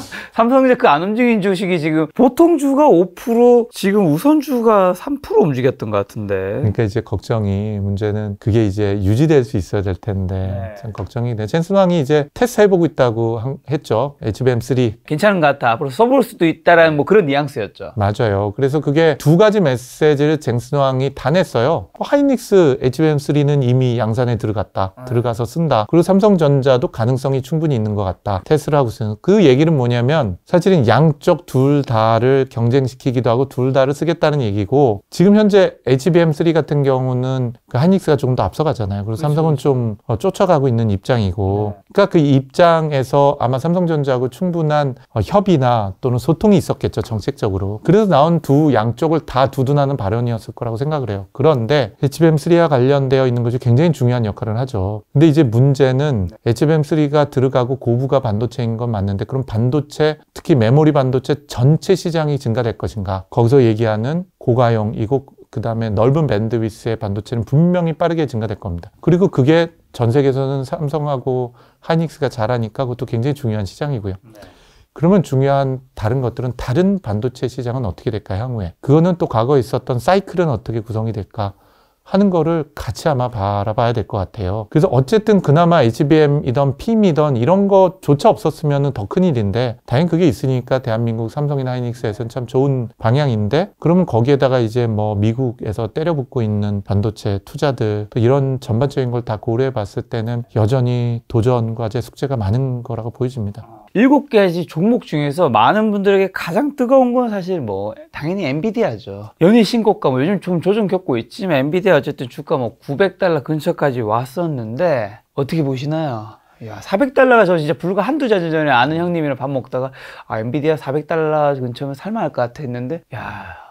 삼성전자 안 움직인 주식이 지금 보통 주가 5% 지금 우선주가 3% 움직였던 것 같은데. 그러니까 이제 걱정이 문제는 그게 이제 유지될 수 있어야 될 텐데 네. 참 걱정이 돼. 젠슨왕이 이제 테스트 해보고 있다고 했죠. HBM3. 괜찮은 것 같아. 앞으로 써볼 수도 있다라는 뭐 그런 뉘앙스였죠. 맞아요. 그래서 그게 두 가지 메시지를 젠슨왕이 다 냈어요. 하이닉스 HBM3는 이미 양산에 들어갔다. 음. 들어가서 쓴다. 그리고 삼성전자도 가능성이 충분히 있는 것 같다. 테스라고 쓰는 그 얘기는 뭐냐면 보면 사실은 양쪽 둘 다를 경쟁시키기도 하고 둘 다를 쓰겠다는 얘기고 지금 현재 HBM3 같은 경우는 그 하이닉스가 조금 더 앞서가잖아요. 그리고 그렇 삼성은 그렇죠. 좀 어, 쫓아가고 있는 입장이고 네. 그러니까 그 입장에서 아마 삼성전자하고 충분한 어, 협의나 또는 소통이 있었겠죠 정책적으로 그래서 나온 두 양쪽을 다 두둔하는 발언이었을 거라고 생각을 해요. 그런데 HBM3와 관련되어 있는 것이 굉장히 중요한 역할을 하죠. 근데 이제 문제는 HBM3가 들어가고 고부가 반도체인 건 맞는데 그럼 반도체 반도체, 특히 메모리 반도체 전체 시장이 증가될 것인가. 거기서 얘기하는 고가용이고 그 다음에 넓은 밴드위스의 반도체는 분명히 빠르게 증가될 겁니다. 그리고 그게 전 세계에서는 삼성하고 하이닉스가 잘하니까 그것도 굉장히 중요한 시장이고요. 네. 그러면 중요한 다른 것들은 다른 반도체 시장은 어떻게 될까 향후에 그거는 또 과거에 있었던 사이클은 어떻게 구성이 될까 하는 거를 같이 아마 바라봐야 될 것 같아요. 그래서 어쨌든 그나마 HBM이던 PIM이던 이런 거조차 없었으면 더 큰일인데 다행히 그게 있으니까 대한민국 삼성이나 하이닉스에서는 참 좋은 방향인데 그러면 거기에다가 이제 뭐 미국에서 때려붙고 있는 반도체 투자들 또 이런 전반적인 걸 다 고려해 봤을 때는 여전히 도전 과제 숙제가 많은 거라고 보여집니다. 일곱 가지 종목 중에서 많은 분들에게 가장 뜨거운 건 사실 뭐 당연히 엔비디아죠. 연일 신고가 뭐 요즘 좀 조정 겪고 있지만 엔비디아 어쨌든 주가 뭐 900달러 근처까지 왔었는데 어떻게 보시나요? 야, 400달러가 저 진짜 불과 한두 잔 전에 아는 형님이랑 밥 먹다가 아, 엔비디아 400달러 근처면 살만할 것 같아 했는데 야,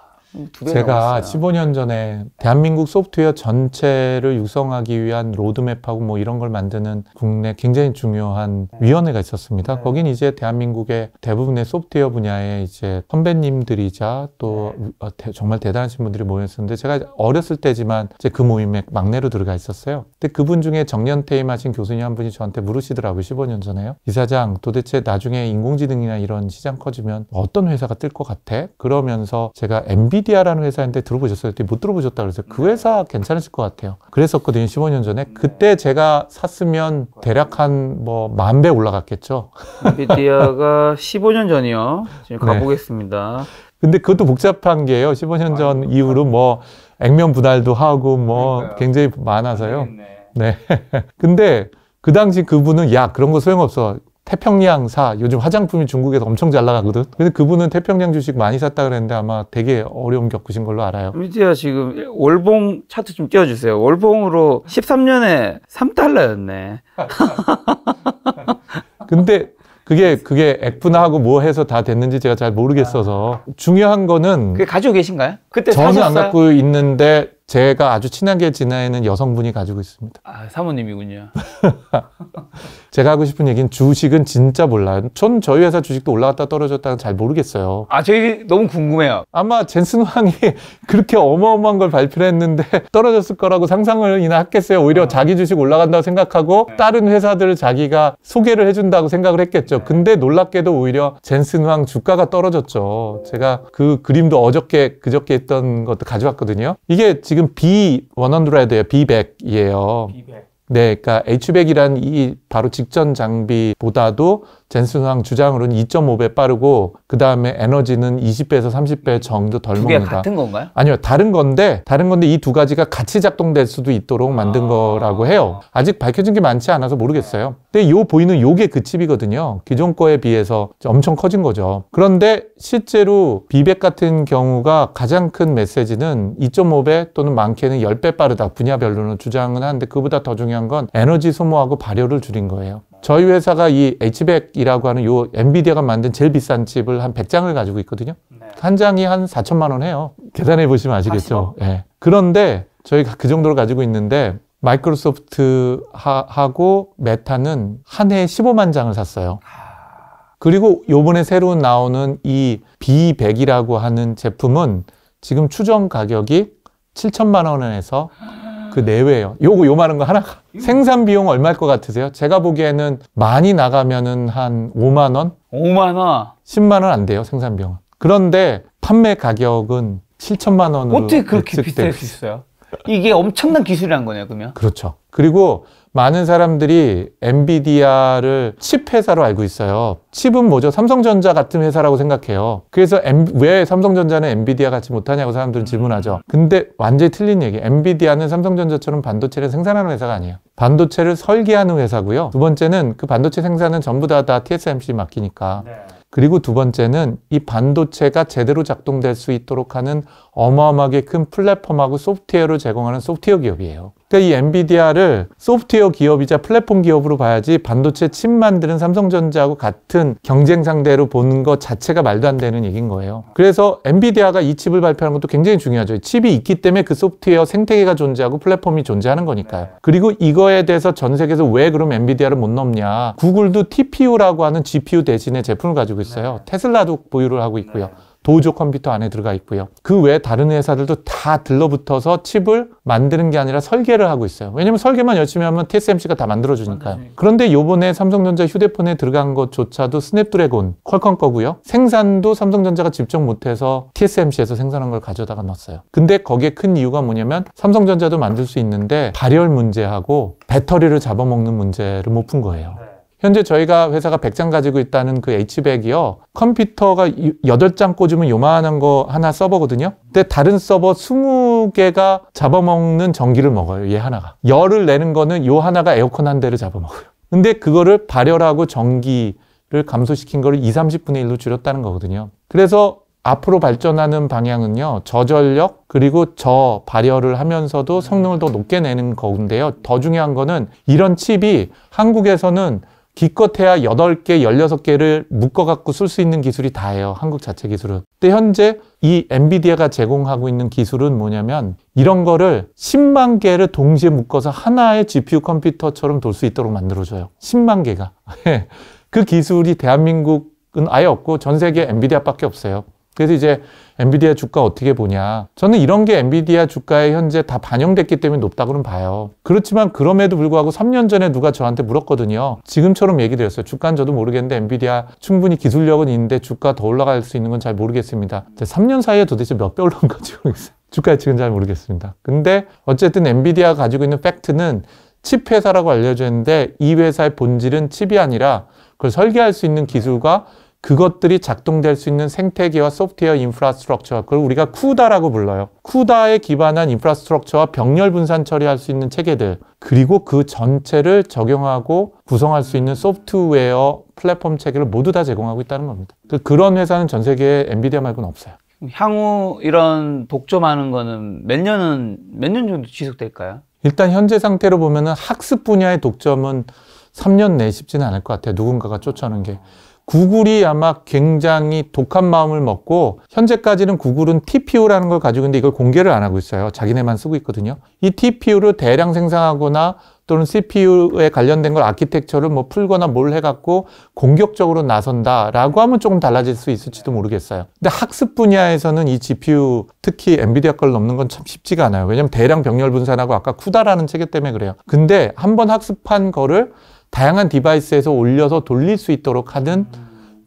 제가 15년 전에 대한민국 소프트웨어 전체를 육성하기 위한 로드맵하고 뭐 이런 걸 만드는 국내 굉장히 중요한 네. 위원회가 있었습니다. 네. 거긴 이제 대한민국의 대부분의 소프트웨어 분야의 이제 선배님들이자 또 네. 어, 대, 정말 대단하신 분들이 모였었는데 제가 어렸을 때지만 이제 그 모임에 막내로 들어가 있었어요. 근데 그분 중에 정년퇴임하신 교수님 한 분이 저한테 물으시더라고요. 15년 전에요. 이사장 도대체 나중에 인공지능이나 이런 시장 커지면 어떤 회사가 뜰 것 같아? 그러면서 제가 MBD 엔비디아라는 회사인데 들어보셨어요? 못 들어보셨다 그래서 그 네. 회사 괜찮으실 것 같아요. 그랬었거든요. 15년 전에. 그때 네. 제가 샀으면 대략 한 뭐 만 배 올라갔겠죠. 엔비디아가 15년 전이요. 지금 네. 가보겠습니다. 네. 근데 그것도 복잡한 게요. 15년 전 아유, 이후로 뭐 액면 분할도 하고 뭐 그러니까요. 굉장히 많아서요. 네. 근데 그 당시 그분은 야 그런 거 소용없어 태평양사 요즘 화장품이 중국에서 엄청 잘 나가거든. 근데 그분은 태평양 주식 많이 샀다 그랬는데 아마 되게 어려움 겪으신 걸로 알아요. 루지야 지금 월봉 차트 좀 띄워주세요. 월봉으로 13년에 3달러였네. 근데 그게 그게 F나 하고 뭐 해서 다 됐는지 제가 잘 모르겠어서 아. 중요한 거는 그게 가지고 계신가요? 그때 저는 사셨어요? 안 갖고 있는데 제가 아주 친하게 지내는 여성분이 가지고 있습니다. 아, 사모님이군요. 제가 하고 싶은 얘기는 주식은 진짜 몰라요. 전 저희 회사 주식도 올라갔다 떨어졌다는 잘 모르겠어요. 아, 저희 너무 궁금해요. 아마 젠슨 왕이 그렇게 어마어마한 걸 발표를 했는데 떨어졌을 거라고 상상을 이나 했겠어요. 오히려 어. 자기 주식 올라간다고 생각하고 네. 다른 회사들 자기가 소개를 해준다고 생각을 했겠죠. 네. 근데 놀랍게도 오히려 젠슨 왕 주가가 떨어졌죠. 제가 그 그림도 어저께 그저께 했던 것도 가져왔거든요. 이게 지금 지금 B100이에요. B100이에요. B100. 네, 그러니까 H100이란 이 바로 직전 장비보다도 젠슨왕 주장으로는 2.5배 빠르고 그 다음에 에너지는 20배에서 30배 정도 덜 먹는다. 같은 건가요? 아니요, 다른 건데 다른 건데 이 두 가지가 같이 작동될 수도 있도록 만든 아 거라고 해요. 아직 밝혀진 게 많지 않아서 모르겠어요. 근데 요 보이는 요게 그 칩이거든요. 기존 거에 비해서 엄청 커진 거죠. 그런데 실제로 비백 같은 경우가 가장 큰 메시지는 2.5배 또는 많게는 10배 빠르다 분야별로는 주장은 하는데 그보다 더 중요한 건 에너지 소모하고 발열을 줄인 된 거예요. 저희 회사가 이 H백이라고 하는 요 엔비디아가 만든 제일 비싼 칩을 한 100장을 가지고 있거든요. 네. 한 장이 한 4천만 원 해요. 계산해 보시면 아시겠죠. 예. 네. 그런데 저희가 그 정도를 가지고 있는데 마이크로소프트하고 메타는 한 해에 15만 장을 샀어요. 아. 그리고 요번에 새로 나오는 이 B100이라고 하는 제품은 지금 추정 가격이 7천만 원에서 그 내외예요. 요거 요만한 거 하나. 음. 생산 비용 얼마일 것 같으세요? 제가 보기에는 많이 나가면은 한 5만 원? 5만 원. 10만 원 안 돼요, 생산 비용은. 그런데 판매 가격은 7천만 원으로 어떻게 그렇게 비쌀 수 있어요? 이게 엄청난 기술이란 거네요, 그러면. 그렇죠. 그리고 많은 사람들이 엔비디아를 칩 회사로 알고 있어요. 칩은 뭐죠? 삼성전자 같은 회사라고 생각해요. 그래서 엠, 왜 삼성전자는 엔비디아 같지 못하냐고 사람들은 음. 질문하죠. 근데 완전히 틀린 얘기. 엔비디아는 삼성전자처럼 반도체를 생산하는 회사가 아니에요. 반도체를 설계하는 회사고요. 두 번째는 그 반도체 생산은 전부 다, 다 TSMC 맡기니까. 네. 그리고 두 번째는 이 반도체가 제대로 작동될 수 있도록 하는 어마어마하게 큰 플랫폼하고 소프트웨어를 제공하는 소프트웨어 기업이에요. 그러니까 이 엔비디아를 소프트웨어 기업이자 플랫폼 기업으로 봐야지 반도체 칩 만드는 삼성전자하고 같은 경쟁 상대로 보는 것 자체가 말도 안 되는 얘기인 거예요. 그래서 엔비디아가 이 칩을 발표하는 것도 굉장히 중요하죠. 칩이 있기 때문에 그 소프트웨어 생태계가 존재하고 플랫폼이 존재하는 거니까요. 네. 그리고 이거에 대해서 전 세계에서 왜 그럼 엔비디아를 못 넘냐. 구글도 TPU라고 하는 GPU 대신에 제품을 가지고 있어요. 네. 테슬라도 보유를 하고 있고요. 네. 도조 컴퓨터 안에 들어가 있고요. 그 외 다른 회사들도 다 들러붙어서 칩을 만드는 게 아니라 설계를 하고 있어요. 왜냐면 설계만 열심히 하면 TSMC가 다 만들어주니까요. 그런데 요번에 삼성전자 휴대폰에 들어간 것조차도 스냅드래곤 퀄컴 거고요. 생산도 삼성전자가 직접 못해서 TSMC에서 생산한 걸 가져다가 넣었어요. 근데 거기에 큰 이유가 뭐냐면 삼성전자도 만들 수 있는데 발열 문제하고 배터리를 잡아먹는 문제를 못 푼 거예요. 네. 현재 저희가 회사가 100장 가지고 있다는 그 H100이요. 컴퓨터가 8장 꽂으면 요만한 거 하나 서버거든요. 근데 다른 서버 20개가 잡아먹는 전기를 먹어요. 얘 하나가. 열을 내는 거는 요 하나가 에어컨 한 대를 잡아먹어요. 근데 그거를 발열하고 전기를 감소시킨 거를 2, 30분의 1로 줄였다는 거거든요. 그래서 앞으로 발전하는 방향은요. 저전력 그리고 저 발열을 하면서도 성능을 더 높게 내는 거인데요. 더 중요한 거는 이런 칩이 한국에서는 기껏해야 8개, 16개를 묶어갖고 쓸 수 있는 기술이 다예요. 한국 자체 기술은. 근데 현재 이 엔비디아가 제공하고 있는 기술은 뭐냐면 이런 거를 10만 개를 동시에 묶어서 하나의 GPU 컴퓨터처럼 돌 수 있도록 만들어줘요. 10만 개가. 그 기술이 대한민국은 아예 없고 전 세계 엔비디아밖에 없어요. 그래서 이제 엔비디아 주가 어떻게 보냐. 저는 이런 게 엔비디아 주가에 현재 다 반영됐기 때문에 높다고는 봐요. 그렇지만 그럼에도 불구하고 3년 전에 누가 저한테 물었거든요. 지금처럼 얘기드렸어요. 주가는 저도 모르겠는데 엔비디아 충분히 기술력은 있는데 주가 더 올라갈 수 있는 건 잘 모르겠습니다. 3년 사이에 도대체 몇 배 올라온 건지 모르겠어요. 주가 에 지금 잘 모르겠습니다. 근데 어쨌든 엔비디아가 가지고 있는 팩트는 칩 회사라고 알려져 있는데 이 회사의 본질은 칩이 아니라 그걸 설계할 수 있는 기술과 그것들이 작동될 수 있는 생태계와 소프트웨어 인프라스트럭처, 그걸 우리가 쿠다라고 불러요. 쿠다에 기반한 인프라스트럭처와 병렬 분산 처리할 수 있는 체계들, 그리고 그 전체를 적용하고 구성할 수 있는 소프트웨어 플랫폼 체계를 모두 다 제공하고 있다는 겁니다. 그, 그런 회사는 전 세계에 엔비디아 말고는 없어요. 향후 이런 독점하는 거는 몇 년은 몇 년 정도 지속될까요? 일단 현재 상태로 보면은 학습 분야의 독점은 3년 내에 쉽지는 않을 것 같아요. 누군가가 쫓아오는 게. 구글이 아마 굉장히 독한 마음을 먹고 현재까지는 구글은 TPU라는 걸 가지고 있는데 이걸 공개를 안 하고 있어요. 자기네만 쓰고 있거든요. 이 TPU를 대량 생산하거나 또는 CPU에 관련된 걸 아키텍처를 뭐 풀거나 뭘 해갖고 공격적으로 나선다라고 하면 조금 달라질 수 있을지도 모르겠어요. 근데 학습 분야에서는 이 GPU 특히 엔비디아 걸 넘는 건 참 쉽지가 않아요. 왜냐면 대량 병렬 분산하고 아까 쿠다라는 체계 때문에 그래요. 근데 한번 학습한 거를 다양한 디바이스에서 올려서 돌릴 수 있도록 하는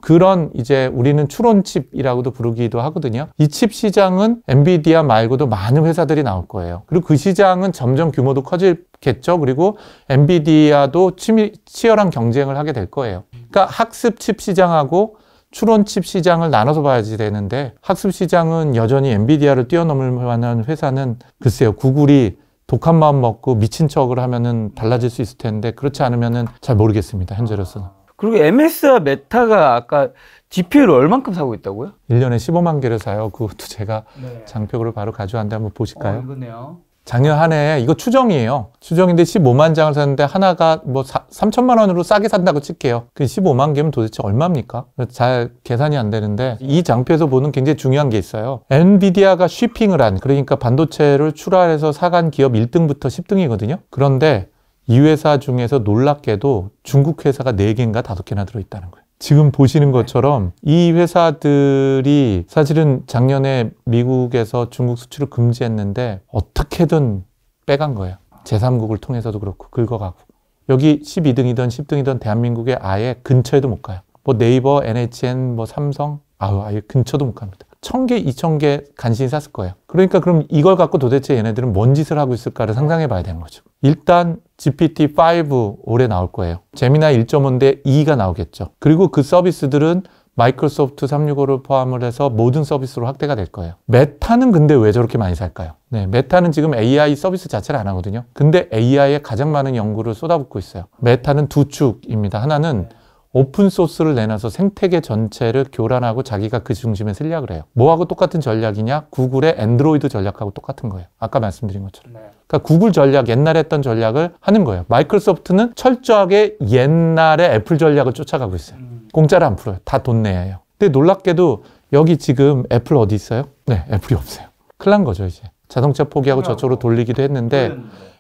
그런 이제 우리는 추론칩이라고도 부르기도 하거든요. 이 칩 시장은 엔비디아 말고도 많은 회사들이 나올 거예요. 그리고 그 시장은 점점 규모도 커질겠죠. 그리고 엔비디아도 치열한 밀치 경쟁을 하게 될 거예요. 그러니까 학습 칩 시장하고 추론칩 시장을 나눠서 봐야지 되는데 학습 시장은 여전히 엔비디아를 뛰어넘을 만한 회사는 글쎄요 구글이 독한 마음 먹고 미친 척을 하면은 달라질 수 있을 텐데 그렇지 않으면은 잘 모르겠습니다. 현재로서는. 그리고 MS와 메타가 아까 GPU를 얼만큼 사고 있다고요? 1년에 15만 개를 사요. 그것도 제가 네. 장표를 바로 가져왔는데 한번 보실까요? 어, 이거네요. 작년 한 해에 이거 추정이에요. 추정인데 15만 장을 샀는데 하나가 뭐 3천만 원으로 싸게 산다고 칠게요. 그 15만 개면 도대체 얼마입니까? 잘 계산이 안 되는데 이 장표에서 보는 굉장히 중요한 게 있어요. 엔비디아가 쉬핑을 한 그러니까 반도체를 출하해서 사간 기업 1등부터 10등이거든요. 그런데 이 회사 중에서 놀랍게도 중국 회사가 4개인가 5개나 들어있다는 거예요. 지금 보시는 것처럼 이 회사들이 사실은 작년에 미국에서 중국 수출을 금지했는데 어떻게든 빼간 거예요. 제3국을 통해서도 그렇고 긁어가고 여기 12등이든 10등이든 대한민국에 아예 근처에도 못 가요. 뭐 네이버, NHN, 뭐 삼성 아유 아예 근처도 못 갑니다. 천개 이천 개 간신히 샀을 거예요. 그러니까 그럼 이걸 갖고 도대체 얘네들은 뭔 짓을 하고 있을까를 상상해 봐야 되는 거죠. 일단 GPT-5 올해 나올 거예요. 재미나 1.5인데 2가 나오겠죠. 그리고 그 서비스들은 마이크로소프트 365를 포함을 해서 모든 서비스로 확대가 될 거예요. 메타는 근데 왜 저렇게 많이 살까요? 네, 메타는 지금 AI 서비스 자체를 안 하거든요. 근데 AI에 가장 많은 연구를 쏟아붓고 있어요. 메타는 두 축입니다. 하나는 오픈소스를 내놔서 생태계 전체를 교란하고 자기가 그 중심에 쓰려고 해요. 뭐하고 똑같은 전략이냐? 구글의 앤드로이드 전략하고 똑같은 거예요. 아까 말씀드린 것처럼. 네. 그러니까 구글 전략, 옛날에 했던 전략을 하는 거예요. 마이크로소프트는 철저하게 옛날에 애플 전략을 쫓아가고 있어요. 음. 공짜를 안 풀어요. 다 돈 내야 요 근데 놀랍게도 여기 지금 애플 어디 있어요? 네, 애플이 없어요. 큰일 난 거죠, 이제. 자동차 포기하고 저쪽으로 돌리기도 했는데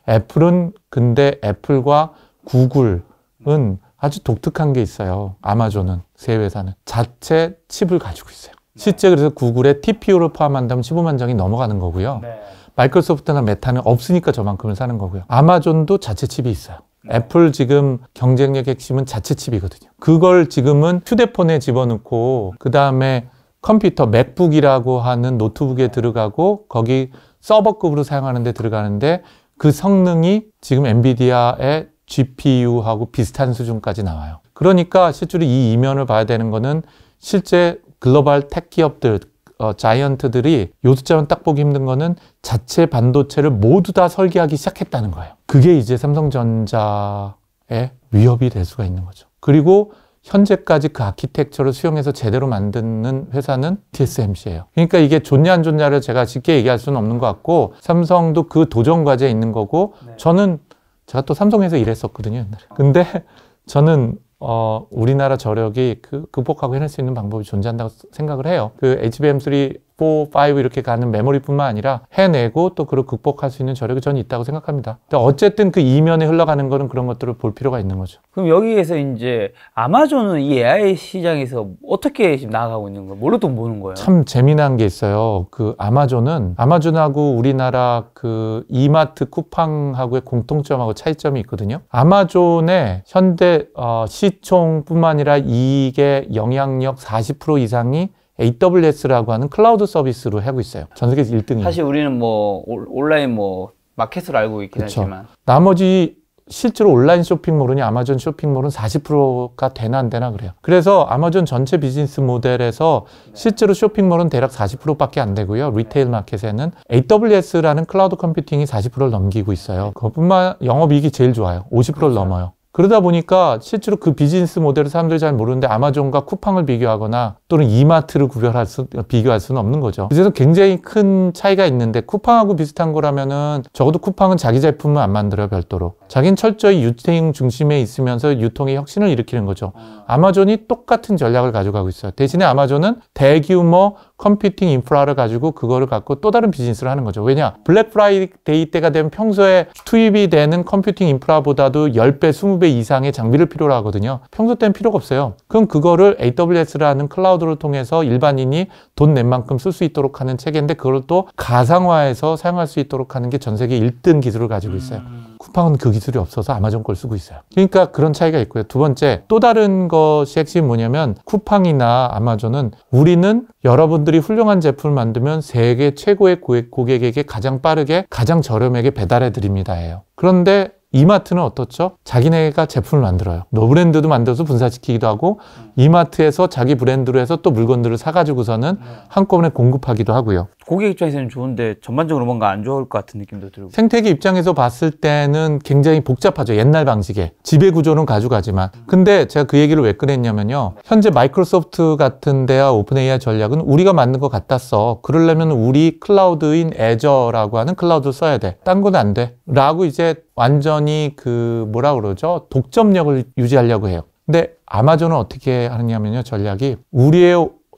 애플은 근데 애플과 구글은 아주 독특한 게 있어요. 아마존은, 세 회사는. 자체 칩을 가지고 있어요. 실제 네. 그래서 구글의 TPU를 포함한다면 15만 장이 넘어가는 거고요. 네. 마이크로소프트나 메타는 없으니까 저만큼을 사는 거고요. 아마존도 자체 칩이 있어요. 네. 애플 지금 경쟁력 핵심은 자체 칩이거든요. 그걸 지금은 휴대폰에 집어넣고 그 다음에 컴퓨터 맥북이라고 하는 노트북에 네. 들어가고 거기 서버급으로 사용하는 데 들어가는데 그 성능이 지금 엔비디아의 GPU하고 비슷한 수준까지 나와요. 그러니까 실제로 이 이면을 봐야 되는 거는 실제 글로벌 택 기업들, 어, 자이언트들이 요수자만 딱 보기 힘든 거는 자체 반도체를 모두 다 설계하기 시작했다는 거예요. 그게 이제 삼성전자의 위협이 될 수가 있는 거죠. 그리고 현재까지 그 아키텍처를 수용해서 제대로 만드는 회사는 TSMC예요. 그러니까 이게 좋냐 안 좋냐를 제가 쉽게 얘기할 수는 없는 것 같고 삼성도 그 도전 과제에 있는 거고 네. 저는 제가 또 삼성에서 일했었거든요. 옛날에. 근데 저는 어, 우리나라 저력이 그, 극복하고 해낼 수 있는 방법이 존재한다고 생각을 해요. 그 HBM3 4, 5 이렇게 가는 메모리뿐만 아니라 해내고 또 그걸 극복할 수 있는 저력이 저는 있다고 생각합니다. 어쨌든 그 이면에 흘러가는 거는 그런 것들을 볼 필요가 있는 거죠. 그럼 여기에서 이제 아마존은 이 AI 시장에서 어떻게 지금 나아가고 있는 거예요? 뭘로 돈 버는 거예요? 참 재미난 게 있어요. 그 아마존은 아마존하고 우리나라 그 이마트 쿠팡하고의 공통점하고 차이점이 있거든요. 아마존의 현대 어, 시총뿐만 아니라 이익의 영향력 40% 이상이 AWS라고 하는 클라우드 서비스로 하고 있어요. 전 세계 1등이에 사실 우리는 뭐 온라인 뭐 마켓으로 알고 있긴 그쵸. 그렇죠. 하지만 나머지 실제로 온라인 쇼핑몰은 아마존 쇼핑몰은 40%가 되나 안 되나 그래요. 그래서 아마존 전체 비즈니스 모델에서 네. 실제로 쇼핑몰은 대략 40%밖에 안 되고요. 리테일 마켓에는 AWS라는 클라우드 컴퓨팅이 40%를 넘기고 있어요. 그것뿐만 영업이익이 제일 좋아요. 50%를 그렇죠. 넘어요. 그러다 보니까 실제로 그 비즈니스 모델을 사람들이 잘 모르는데 아마존과 쿠팡을 비교하거나 또는 이마트를 구별할 수, 비교할 수는 없는 거죠. 그래서 굉장히 큰 차이가 있는데 쿠팡하고 비슷한 거라면은 적어도 쿠팡은 자기 제품은 안만들어 별도로. 자기는 철저히 유통 중심에 있으면서 유통의 혁신을 일으키는 거죠. 아마존이 똑같은 전략을 가져가고 있어요. 대신에 아마존은 대규모 컴퓨팅 인프라를 가지고 그거를 갖고 또 다른 비즈니스를 하는 거죠. 왜냐? 블랙 프라이데이 때가 되면 평소에 투입이 되는 컴퓨팅 인프라보다도 10배, 20배 이상의 장비를 필요로 하거든요. 평소 때는 필요가 없어요. 그럼 그거를 AWS라는 클라우드를 통해서 일반인이 돈 낸 만큼 쓸 수 있도록 하는 체계인데 그걸 또 가상화해서 사용할 수 있도록 하는 게 전 세계 1등 기술을 가지고 있어요. 음. 쿠팡은 그 기술이 없어서 아마존 걸 쓰고 있어요. 그러니까 그런 차이가 있고요. 두 번째 또 다른 것이 핵심이 뭐냐면 쿠팡이나 아마존은 우리는 여러분들이 훌륭한 제품을 만들면 세계 최고의 고객에게 가장 빠르게 가장 저렴하게 배달해 드립니다예요. 그런데 이마트는 어떻죠? 자기네가 제품을 만들어요. 노브랜드도 뭐 만들어서 분사시키기도 하고 이마트에서 자기 브랜드로 해서 또 물건들을 사가지고서는 네. 한꺼번에 공급하기도 하고요. 고객 입장에서는 좋은데 전반적으로 뭔가 안 좋을 것 같은 느낌도 들고 생태계 입장에서 봤을 때는 굉장히 복잡하죠. 옛날 방식에 지배 구조는 가져가지만 음. 근데 제가 그 얘기를 왜 꺼냈냐면요. 현재 마이크로소프트 같은 데와 오픈 AI 전략은 우리가 만든 것 같았어. 그러려면 우리 클라우드인 애저라고 하는 클라우드를 써야 돼. 딴 건 안 돼. 라고 이제 완전 완전히 그 뭐라 그러죠? 독점력을 유지하려고 해요. 근데 아마존은 어떻게 하느냐면요. 전략이 우리에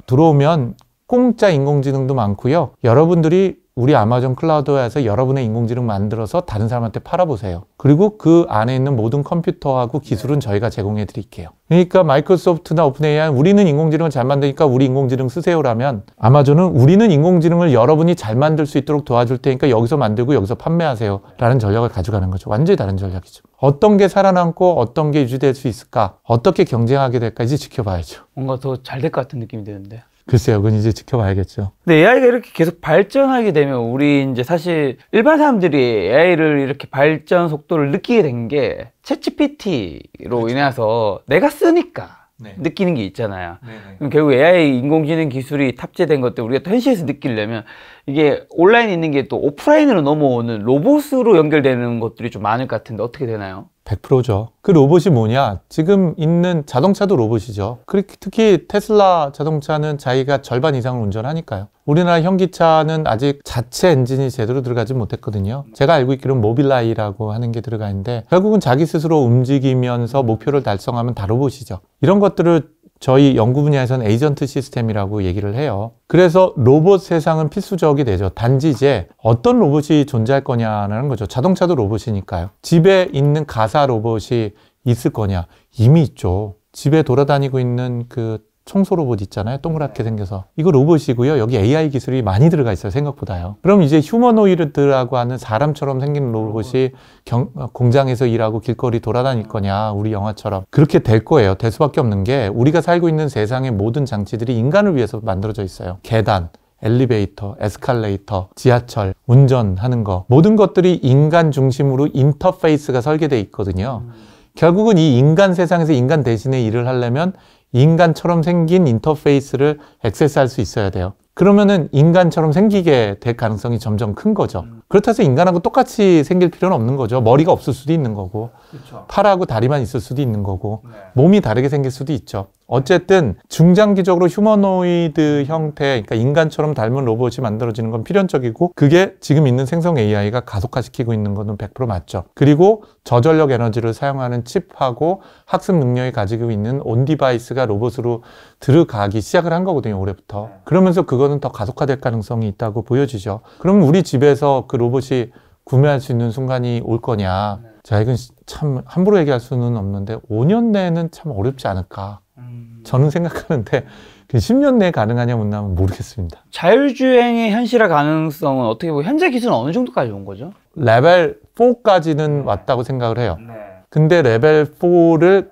들어오면 공짜 인공지능도 많고요. 여러분들이 우리 아마존 클라우드에서 여러분의 인공지능 만들어서 다른 사람한테 팔아보세요. 그리고 그 안에 있는 모든 컴퓨터하고 기술은 네. 저희가 제공해 드릴게요. 그러니까 마이크로소프트나 오픈AI는 우리는 인공지능을 잘 만드니까 우리 인공지능 쓰세요라면 아마존은 우리는 인공지능을 여러분이 잘 만들 수 있도록 도와줄 테니까 여기서 만들고 여기서 판매하세요 라는 전략을 가져가는 거죠. 완전히 다른 전략이죠. 어떤 게 살아남고 어떤 게 유지될 수 있을까? 어떻게 경쟁하게 될까? 이제 지켜봐야죠. 뭔가 더 잘 될 것 같은 느낌이 드는데. 글쎄요, 그건 이제 지켜봐야겠죠. 근데 AI가 이렇게 계속 발전하게 되면 우리 이제 사실 일반 사람들이 AI를 이렇게 발전 속도를 느끼게 된 게채 g p t 로 인해서 내가 쓰니까 네. 느끼는 게 있잖아요. 네네. 네. 그럼 결국 AI 인공지능 기술이 탑재된 것들 우리가 또 현실에서 느끼려면 이게 온라인 있는 게 또 오프라인으로 넘어오는 로봇으로 연결되는 것들이 좀 많을 것 같은데 어떻게 되나요? 100%죠. 그 로봇이 뭐냐? 지금 있는 자동차도 로봇이죠. 특히 테슬라 자동차는 자기가 절반 이상을 운전하니까요. 우리나라 현기차는 아직 자체 엔진이 제대로 들어가지 못했거든요. 제가 알고 있기로는 모빌라이라고 하는 게 들어가 있는데 결국은 자기 스스로 움직이면서 목표를 달성하면 다 로봇이죠. 이런 것들을 저희 연구 분야에서는 에이전트 시스템이라고 얘기를 해요. 그래서 로봇 세상은 필수적이 되죠. 단지 이제 어떤 로봇이 존재할 거냐는 거죠. 자동차도 로봇이니까요. 집에 있는 가사 로봇이 있을 거냐? 이미 있죠. 집에 돌아다니고 있는 그 청소 로봇 있잖아요. 동그랗게 생겨서. 이거 로봇이고요. 여기 AI 기술이 많이 들어가 있어요. 생각보다요. 그럼 이제 휴머노이드라고 하는 사람처럼 생긴 로봇이 경, 어, 공장에서 일하고 길거리 돌아다닐 거냐. 우리 영화처럼. 그렇게 될 거예요. 될 수밖에 없는 게 우리가 살고 있는 세상의 모든 장치들이 인간을 위해서 만들어져 있어요. 계단, 엘리베이터, 에스컬레이터, 지하철, 운전하는 거 모든 것들이 인간 중심으로 인터페이스가 설계돼 있거든요. 음. 결국은 이 인간 세상에서 인간 대신에 일을 하려면 인간처럼 생긴 인터페이스를 액세스할 수 있어야 돼요. 그러면은 인간처럼 생기게 될 가능성이 점점 큰 거죠. 음. 그렇다 해서 인간하고 똑같이 생길 필요는 없는 거죠. 머리가 없을 수도 있는 거고, 그쵸. 그렇죠. 팔하고 다리만 있을 수도 있는 거고, 네. 몸이 다르게 생길 수도 있죠. 어쨌든 중장기적으로 휴머노이드 형태, 그러니까 인간처럼 닮은 로봇이 만들어지는 건 필연적이고, 그게 지금 있는 생성 AI가 가속화시키고 있는 거는 100% 맞죠. 그리고 저전력 에너지를 사용하는 칩하고 학습 능력이 가지고 있는 온 디바이스가 로봇으로 들어가기 시작을 한 거거든요, 올해부터. 네. 그러면서 그거는 더 가속화될 가능성이 있다고 보여지죠. 그럼 우리 집에서 그 로봇이 구매할 수 있는 순간이 올 거냐. 네. 자, 이건 참 함부로 얘기할 수는 없는데 5년 내에는 참 어렵지 않을까. 음. 저는 생각하는데 10년 내에 가능하냐 묻나면 모르겠습니다. 자율주행의 현실화 가능성은 어떻게 보면 현재 기술은 어느 정도까지 온 거죠? 레벨 4까지는 네. 왔다고 생각을 해요. 네. 근데 레벨 4를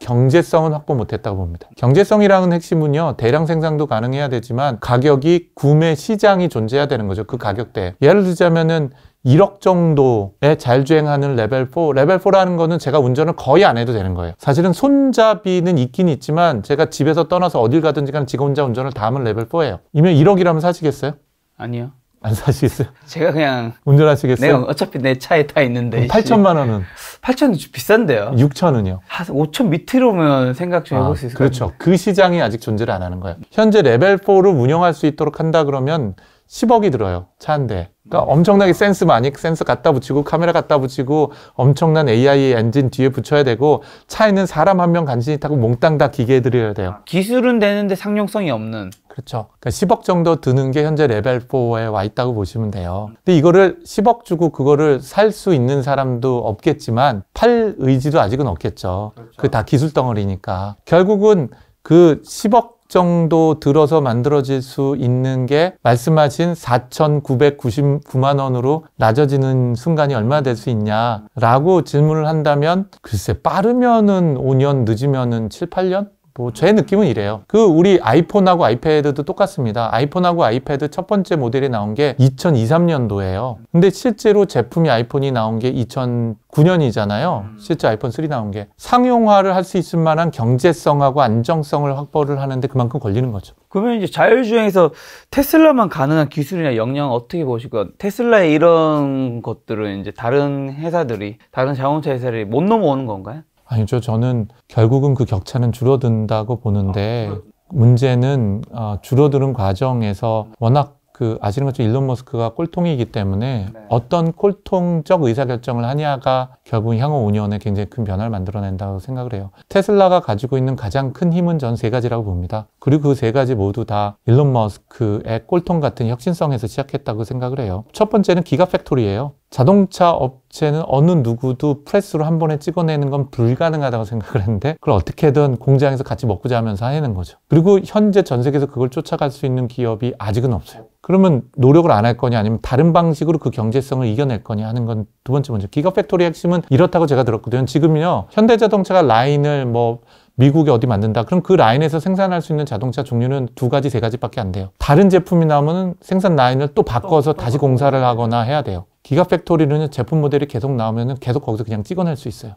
경제성은 확보 못했다고 봅니다. 경제성이라는 핵심은요. 대량 생산도 가능해야 되지만 가격이 구매 시장이 존재해야 되는 거죠. 그 가격대. 예를 들자면은 1억 정도의 잘 주행하는 레벨 4. 레벨 4라는 거는 제가 운전을 거의 안 해도 되는 거예요. 사실은 손잡이는 있긴 있지만 제가 집에서 떠나서 어딜 가든지 간 지가 혼자 운전을 다 하면 레벨 4예요. 이면 1억이라면 사시겠어요? 아니요. 안 사시겠어요? 제가 그냥 운전하시겠어요? 내가 어차피 내 차에 타 있는데 8천만 원은 8천 비싼데요. 6천은요? 한 5천 밑으로면 생각 좀 아, 해볼 수 있을 그렇죠. 같은데. 그 시장이 아직 존재를 안 하는 거예요. 현재 레벨 4를 운영할 수 있도록 한다 그러면 10억이 들어요. 차 한 대. 그러니까 음. 엄청나게 센스 많이 센스 갖다 붙이고 카메라 갖다 붙이고 엄청난 AI 엔진 뒤에 붙여야 되고 차에는 사람 한 명 간신히 타고 몽땅 다 기계에 들여야 돼요. 기술은 되는데 상용성이 없는 그렇죠. 그러니까 10억 정도 드는 게 현재 레벨 4에 와 있다고 보시면 돼요. 근데 이거를 10억 주고 그거를 살 수 있는 사람도 없겠지만 팔 의지도 아직은 없겠죠. 그렇죠. 그다 기술 덩어리니까. 결국은 그 10억 정도 들어서 만들어질 수 있는 게 말씀하신 4,999만 원으로 낮아지는 순간이 얼마 될수 있냐라고 질문을 한다면 글쎄 빠르면은 5년 늦으면은 7, 8년 뭐제 느낌은 이래요. 그 우리 아이폰하고 아이패드도 똑같습니다. 아이폰하고 아이패드 첫 번째 모델이 나온 게 2023년도예요. 근데 실제로 제품이 아이폰이 나온 게 2009년이잖아요. 음. 실제 아이폰 3 나온 게 상용화를 할 수 있을 만한 경제성하고 안정성을 확보를 하는데 그만큼 걸리는 거죠. 그러면 이제 자율주행에서 테슬라만 가능한 기술이나 역량 어떻게 보실까요? 테슬라의 이런 것들은 이제 다른 회사들이 다른 자동차 회사들이 못 넘어오는 건가요? 아니죠. 저는 결국은 그 격차는 줄어든다고 보는데 아, 문제는 어, 줄어드는 과정에서 워낙 그 아시는 것처럼 일론 머스크가 꼴통이기 때문에 네. 어떤 꼴통적 의사결정을 하냐가 결국 향후 5년에 굉장히 큰 변화를 만들어낸다고 생각을 해요. 테슬라가 가지고 있는 가장 큰 힘은 전 세 가지라고 봅니다. 그리고 그 세 가지 모두 다 일론 머스크의 꼴통 같은 혁신성에서 시작했다고 생각을 해요. 첫 번째는 기가 팩토리예요. 자동차 업체는 어느 누구도 프레스로 한 번에 찍어내는 건 불가능하다고 생각을 했는데 그걸 어떻게든 공장에서 같이 먹고자 면서 해내는 거죠. 그리고 현재 전 세계에서 그걸 쫓아갈 수 있는 기업이 아직은 없어요. 그러면 노력을 안 할 거냐 아니면 다른 방식으로 그 경제성을 이겨낼 거냐 하는 건 두 번째 문제. 기가팩토리 핵심은 이렇다고 제가 들었거든요. 지금요 현대자동차가 라인을 뭐 미국이 어디 만든다 그럼 그 라인에서 생산할 수 있는 자동차 종류는 두 가지 세 가지밖에 안 돼요 다른 제품이 나오면 생산 라인을 또 바꿔서 다시 공사를 하거나 해야 돼요 기가팩토리는 제품 모델이 계속 나오면 계속 거기서 그냥 찍어낼 수 있어요.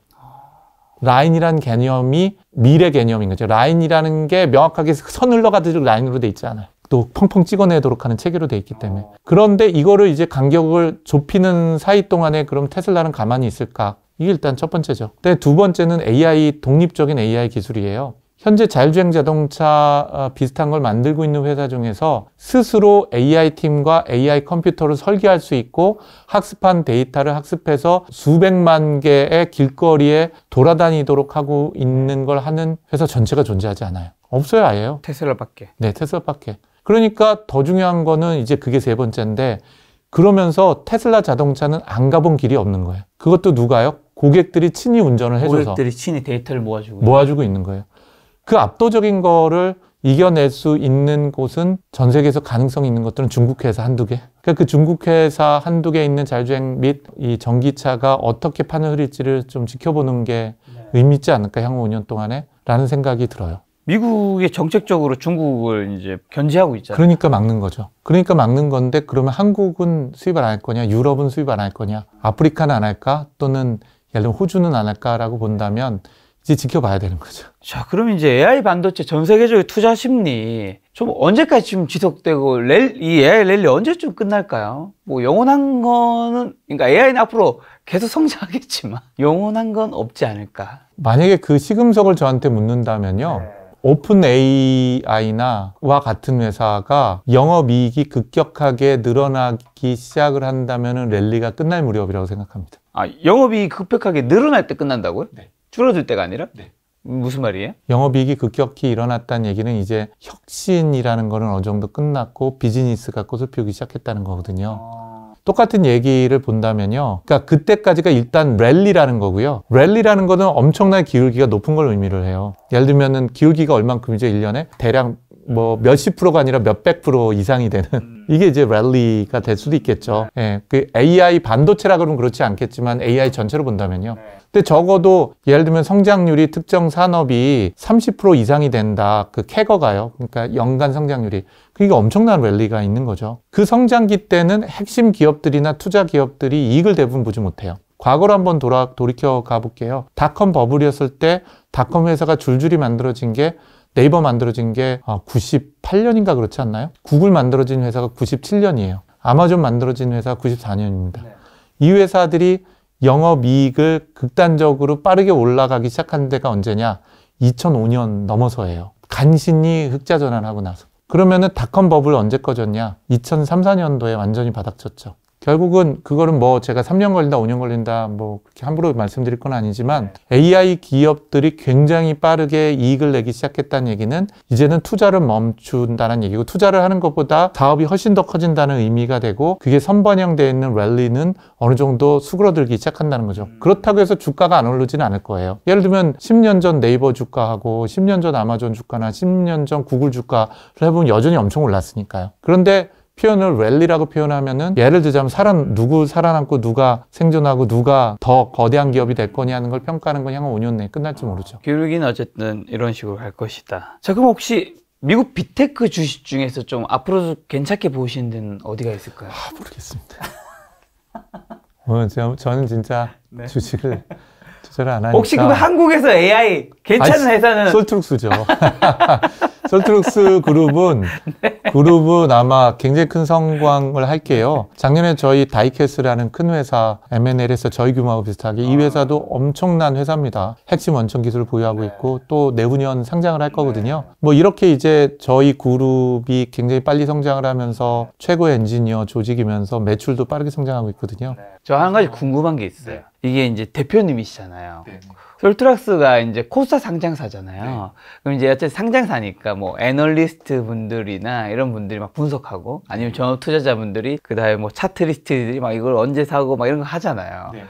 라인이라는 개념이 미래 개념인 거죠. 라인이라는 게 명확하게 선 흘러가듯이 라인으로 돼 있지 않아요. 또 펑펑 찍어내도록 하는 체계로 돼 있기 때문에. 어. 그런데 이거를 이제 간격을 좁히는 사이 동안에 그럼 테슬라는 가만히 있을까? 이게 일단 첫 번째죠. 근데 두 번째는 AI, 독립적인 AI 기술이에요. 현재 자율주행 자동차 어, 비슷한 걸 만들고 있는 회사 중에서 스스로 AI 팀과 AI 컴퓨터를 설계할 수 있고 학습한 데이터를 학습해서 수백만 개의 길거리에 돌아다니도록 하고 있는 걸 하는 회사 전체가 존재하지 않아요. 없어요, 아예요. 테슬라밖에. 네, 테슬라밖에. 그러니까 더 중요한 거는 이제 그게 세 번째인데 그러면서 테슬라 자동차는 안 가본 길이 없는 거예요. 그것도 누가요? 고객들이 친히 운전을 해줘서 고객들이 친히 데이터를 모아주고 모아주고 있는 거예요. 그 압도적인 거를 이겨낼 수 있는 곳은 전 세계에서 가능성이 있는 것들은 중국 회사 한두 개. 그러니까 그 중국 회사 한두 개 있는 자율주행 및 이 전기차가 어떻게 판을 흐릴지를 좀 지켜보는 게 네. 의미 있지 않을까 향후 5년 동안에 라는 생각이 들어요. 미국이 정책적으로 중국을 이제 견제하고 있잖아요. 그러니까 막는 거죠. 그러니까 막는 건데 그러면 한국은 수입을 안 할 거냐, 유럽은 수입 을안 할 거냐, 아프리카는 안 할까, 또는 예를 들면 호주는 안 할까라고 본다면 이제 지켜봐야 되는 거죠. 자, 그럼 이제 AI 반도체 전 세계적인 투자 심리 좀 언제까지 지금 지속되고 랠, 이 AI 랠리 언제쯤 끝날까요? 뭐 영원한 거는 그러니까 AI는 앞으로 계속 성장하겠지만 영원한 건 없지 않을까. 만약에 그 시금석을 저한테 묻는다면요. 네. 오픈 AI나와 같은 회사가 영업이익이 급격하게 늘어나기 시작을 한다면 랠리가 끝날 무렵이라고 생각합니다. 아, 영업이익 급격하게 늘어날 때 끝난다고요? 네. 줄어들 때가 아니라? 네. 무슨 말이에요? 영업이익이 급격히 일어났다는 얘기는 이제 혁신이라는 거는 어느 정도 끝났고 비즈니스가 꽃을 피우기 시작했다는 거거든요. 아. 똑같은 얘기를 본다면요. 그러니까 그때까지가 일단 랠리라는 거고요. 랠리라는 거는 엄청난 기울기가 높은 걸 의미를 해요. 예를 들면 기울기가 얼만큼 이제 1년에 대략 뭐 몇십 프로가 아니라 몇백 프로 이상이 되는 음. 이게 이제 랠리가 될 수도 있겠죠. 네. 예, 그 AI 반도체라 그러면 그렇지 않겠지만 AI 전체로 본다면요. 네. 근데 적어도 예를 들면 성장률이 특정 산업이 30% 이상이 된다. 그 캐거가요. 그러니까 연간 성장률이. 그게 엄청난 랠리가 있는 거죠. 그 성장기 때는 핵심 기업들이나 투자 기업들이 이익을 대부분 보지 못해요. 과거로 한번 돌아, 돌이켜 가볼게요. 닷컴 버블이었을 때 닷컴 회사가 줄줄이 만들어진 게 네이버 만들어진 게 98년인가 아, 그렇지 않나요? 구글 만들어진 회사가 97년이에요. 아마존 만들어진 회사가 94년입니다. 네. 이 회사들이 영업이익을 극단적으로 빠르게 올라가기 시작한 데가 언제냐? 2005년 넘어서예요. 간신히 흑자 전환하고 나서. 그러면은 닷컴 버블 언제 꺼졌냐? 2003, 4년도에 완전히 바닥쳤죠. 결국은 그거는 뭐 제가 3년 걸린다, 5년 걸린다, 뭐 그렇게 함부로 말씀드릴 건 아니지만 AI 네. 기업들이 굉장히 빠르게 이익을 내기 시작했다는 얘기는 이제는 투자를 멈춘다는 얘기고 투자를 하는 것보다 사업이 훨씬 더 커진다는 의미가 되고 그게 선반영되어 있는 랠리는 어느 정도 수그러들기 시작한다는 거죠. 음. 그렇다고 해서 주가가 안 오르지는 않을 거예요. 예를 들면 10년 전 네이버 주가하고 10년 전 아마존 주가나 10년 전 구글 주가를 해보면 여전히 엄청 올랐으니까요. 그런데 표현을 랠리라고 표현하면은 예를 들자면 살아 누구 살아남고 누가 생존하고 누가 더 거대한 기업이 될 거냐 하는 걸 평가하는 건 향후 5년 내에 끝날지 모르죠. 교육인 어쨌든 이런 식으로 갈 것이다. 자 그럼 혹시 미국 비테크 주식 중에서 좀 앞으로도 괜찮게 보시는 데는 어디가 있을까요? 아 모르겠습니다. 오 저, 어, 저는 진짜 네. 주식을 투자를 안 하니까 혹시 그럼 한국에서 AI 괜찮은 아니, 회사는 솔트룩스죠. 솔트룩스 그룹은 네. 그룹은 아마 굉장히 큰 성공을 할게요. 작년에 저희 다이캐스라는 큰 회사 M&L에서 저희 규모하고 비슷하게 이 아. 회사도 엄청난 회사입니다. 핵심 원천 기술을 보유하고 네. 있고 또 내후년 상장을 할 거거든요. 네. 뭐 이렇게 이제 저희 그룹이 굉장히 빨리 성장을 하면서 최고 엔지니어 조직이면서 매출도 빠르게 성장하고 있거든요. 네. 저한 가지 궁금한 게 있어요. 네. 이게 이제 대표님이시잖아요. 네. 롤트락스가 이제 코스닥 상장사잖아요. 네. 그럼 이제 어쨌든 상장사니까 뭐 애널리스트 분들이나 이런 분들이 막 분석하고 아니면 네. 전업 투자자분들이 그다음에 뭐 차트 리스트들이 막 이걸 언제 사고 막 이런 거 하잖아요. 네.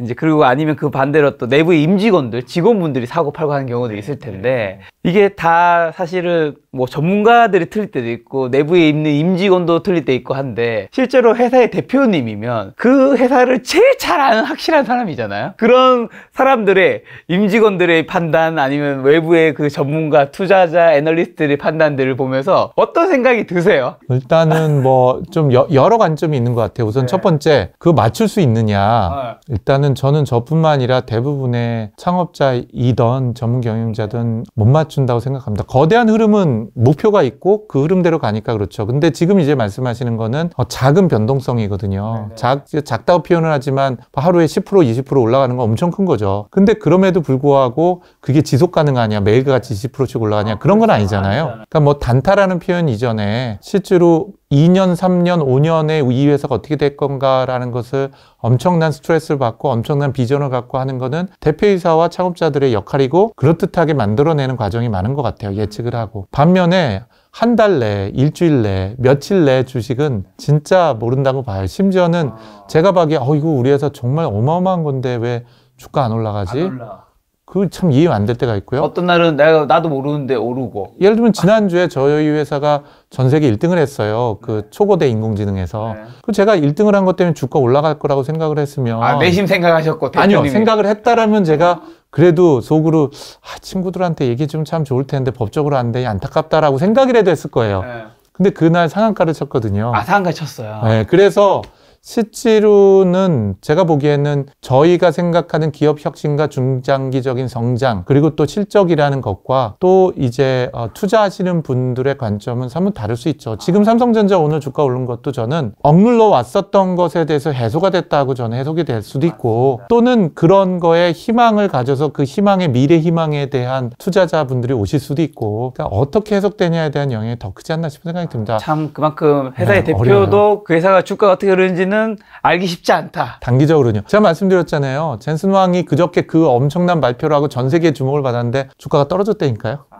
이제 그리고 아니면 그 반대로 또내부 임직원들, 직원분들이 사고 팔고 하는 경우도 네, 있을 네, 텐데 네. 이게 다 사실은 뭐 전문가들이 틀릴 때도 있고 내부에 있는 임직원도 틀릴 때 있고 한데 실제로 회사의 대표님이면 그 회사를 제일 잘 아는 확실한 사람이잖아요. 그런 사람들의 임직원들의 판단 아니면 외부의 그 전문가, 투자자, 애널리스트들의 판단들을 보면서 어떤 생각이 드세요? 일단은 뭐 좀 여러 관점이 있는 것 같아요. 우선 네. 첫 번째 그 맞출 수 있느냐 일단은 왜냐하면 저는 저뿐만 아니라 대부분의 창업자이던 전문 경영자든 못 맞춘다고 생각합니다. 거대한 흐름은 목표가 있고 그 흐름대로 가니까 그렇죠. 근데 지금 이제 말씀하시는 거는 어, 작은 변동성이거든요. 네, 네. 작, 작다고 표현을 하지만 하루에 10% 20% 올라가는 건 엄청 큰 거죠. 근데 그럼에도 불구하고 그게 지속 가능하냐, 매일같이 20%씩 올라가냐 그런 건 아니잖아요. 아, 그렇죠. 그러니까 뭐 단타라는 표현 이전에 실제로 2년, 3년, 5년에 이 회사가 어떻게 될 건가라는 것을 엄청난 스트레스를 받고 엄청난 비전을 갖고 하는 것은 대표이사와 창업자들의 역할이고 그럴듯하게 만들어내는 과정이 많은 것 같아요. 예측을 하고. 반면에 한 달 내, 일주일 내, 며칠 내 주식은 진짜 모른다고 봐요. 심지어는 아. 제가 봐기에 어, 이거 우리 회사 정말 어마어마한 건데 왜 주가 안 올라가지? 안 올라. 그참 이해 안될 때가 있고요. 어떤 날은 내가 나도 모르는데 오르고. 예를 들면 지난주에 저희 회사가 전 세계 1등을 했어요. 그 네. 초고대 인공지능에서. 네. 그 제가 1등을 한 것 때문에 주가 올라갈 거라고 생각을 했으면 아, 내심 생각하셨고 대표님이. 아니요. 생각을 했다라면 제가 그래도 속으로 아, 친구들한테 얘기 좀 참 좋을 텐데 법적으로 안 돼. 안타깝다라고 생각이라도 했을 거예요. 네. 근데 그날 상한가를 쳤거든요. 아, 상한가 쳤어요. 네, 그래서 실제로는 제가 보기에는 저희가 생각하는 기업 혁신과 중장기적인 성장 그리고 또 실적이라는 것과 또 이제 어, 투자하시는 분들의 관점은 사뭇 다를 수 있죠. 지금 삼성전자 오늘 주가 오른 것도 저는 억눌러 왔었던 것에 대해서 해소가 됐다고 저는 해석이 될 수도 있고 또는 그런 거에 희망을 가져서 그 희망의 미래 희망에 대한 투자자분들이 오실 수도 있고 그러니까 어떻게 해석되냐에 대한 영향이 더 크지 않나 싶은 생각이 듭니다. 참 그만큼 회사의 네, 대표도 어려워요. 그 회사가 주가가 어떻게 흐르는지 있는지는 알기 쉽지 않다. 단기적으로는요. 제가 말씀드렸잖아요. 젠슨 왕이 그저께 그 엄청난 발표를 하고 전 세계 주목을 받았는데 주가가 떨어졌다니까요. 아.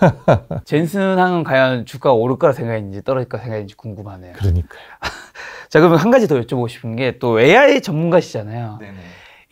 젠슨 항은 과연 주가가 오를 거라 생각했는지 떨어질 거라 생각했는지 궁금하네요. 그러니까요. 자, 그러면 한 가지 더 여쭤보고 싶은 게 또 AI 전문가시잖아요. 네네.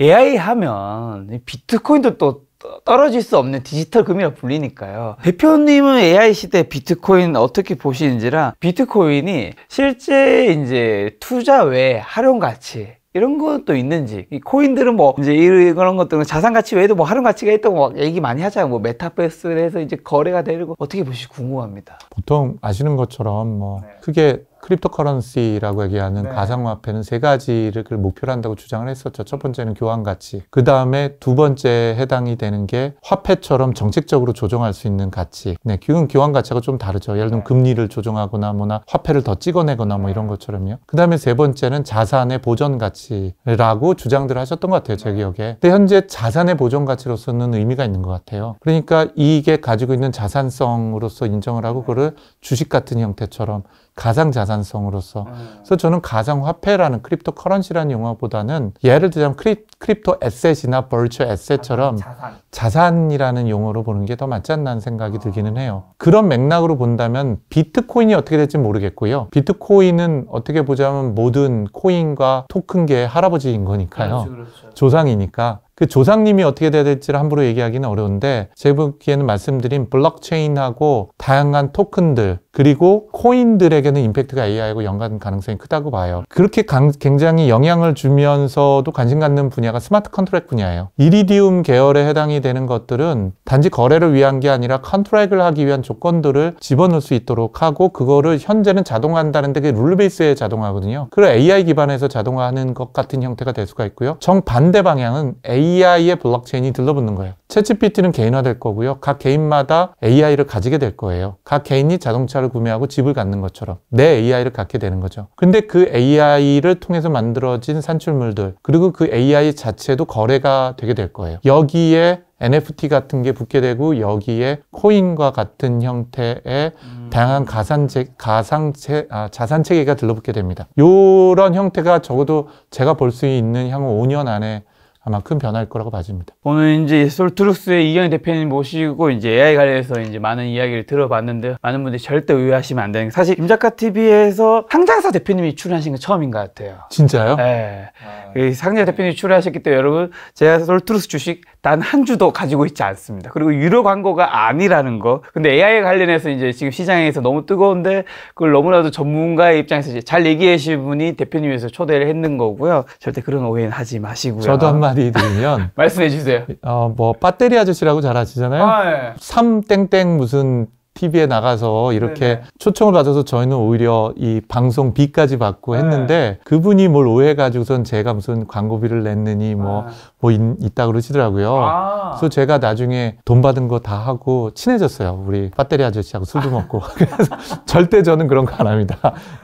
AI 하면 비트코인도 또 떨어질 수 없는 디지털 금이라 불리니까요. 대표님은 AI 시대 비트코인 어떻게 보시는지라 비트코인이 실제 이제 투자 외 활용 가치 이런 것도 있는지 이 코인들은 뭐 이제 이런 것들은 자산 가치 외에도 뭐 활용 가치가 있다고 막 얘기 많이 하잖아요. 뭐 메타버스에서 이제 거래가 되고 어떻게 보시 궁금합니다. 보통 아시는 것처럼 뭐 네. 크게 크립토커런시라고 얘기하는 네. 가상화폐는 세 가지를 목표로 한다고 주장을 했었죠. 첫 번째는 교환 가치. 그 다음에 두 번째 해당이 되는 게 화폐처럼 정책적으로 조정할 수 있는 가치. 네, 그건 교환 가치하고 좀 다르죠. 예를 들면 네. 금리를 조정하거나 뭐나 화폐를 더 찍어내거나 뭐 이런 네. 것처럼요. 그 다음에 세 번째는 자산의 보전 가치라고 주장들 하셨던 것 같아요. 제 네. 기억에. 근데 현재 자산의 보전 가치로서는 의미가 있는 것 같아요. 그러니까 이게 가지고 있는 자산성으로서 인정을 하고 그거를 주식 같은 형태처럼 가상 자산성으로서. 음. 그래서 저는 가상 화폐라는 크립토 커런시라는 용어보다는 예를 들자면 크립, 크립토 에셋이나 벌처 에셋처럼 아, 자산. 이라는 용어로 보는 게 더 맞지 않나는 생각이 아. 들기는 해요. 그런 맥락으로 본다면 비트코인이 어떻게 될지 모르겠고요. 비트코인은 어떻게 보자면 모든 코인과 토큰계의 할아버지인 거니까요. 그렇죠, 그렇죠. 조상이니까 그 조상님이 어떻게 돼야 될지를 함부로 얘기하기는 어려운데 제가 보기에는 말씀드린 블록체인하고 다양한 토큰들 그리고 코인들에게는 임팩트가 AI하고 연관 가능성이 크다고 봐요. 그렇게 강, 굉장히 영향을 주면서도 관심 갖는 분야가 스마트 컨트랙 분야예요. 이리디움 계열에 해당이 되는 것들은 단지 거래를 위한 게 아니라 컨트랙을 하기 위한 조건들을 집어넣을 수 있도록 하고 그거를 현재는 자동화한다는데 그게 룰 베이스에 자동화거든요. 그고 AI 기반에서 자동화하는 것 같은 형태가 될 수가 있고요. 정반대 방향은 AI의 블록체인이 들러붙는 거예요. 채찌피티는 개인화될 거고요. 각 개인마다 AI를 가지게 될 거예요. 각 개인이 자동차를 구매하고 집을 갖는 것처럼 내 AI를 갖게 되는 거죠. 근데 그 AI를 통해서 만들어진 산출물들 그리고 그 AI 자체도 거래가 되게 될 거예요. 여기에 NFT 같은 게 붙게 되고 여기에 코인과 같은 형태의 음. 다양한 가산재, 가상체, 아, 자산 체계가 들러붙게 됩니다. 이런 형태가 적어도 제가 볼 수 있는 향후 5년 안에 아마 큰 변화일 거라고 봐집니다. 오늘 이제 솔트룩스의 이경 대표님 모시고 이제 AI 관련해서 이제 많은 이야기를 들어봤는데 요 많은 분들이 절대 의아하시면 안 되는 게 사실 임작가 TV에서 상장사 대표님이 출연하신 게 처음인 것 같아요. 진짜요? 네. 아... 상장 사 대표님이 출연하셨기 때문에 여러분 제가 솔트룩스 주식 단한 주도 가지고 있지 않습니다. 그리고 유료 광고가 아니라는 거. 근데 AI 관련해서 이제 지금 시장에서 너무 뜨거운데 그걸 너무나도 전문가의 입장에서 이제 잘 얘기해 주신 분이 대표님에서 초대를 했는 거고요. 절대 그런 오해는 하지 마시고요. 저도 한마디 드리면 말씀해 주세요. 어, 뭐 배터리 아저씨라고 잘 아시잖아요. 아, 네. 삼땡땡 무슨 TV에 나가서 이렇게 네네. 초청을 받아서 저희는 오히려 이 방송비까지 받고 네. 했는데 네. 그분이 뭘 오해가지고선 제가 무슨 광고비를 냈느니 뭐뭐 아. 뭐, 네. 뭐 있다 그러시더라고요. 아. 그래서 제가 나중에 돈 받은 거 다 하고 친해졌어요. 우리 배터리 아저씨하고 술도 먹고. 그래서 절대 저는 그런 거 안 합니다.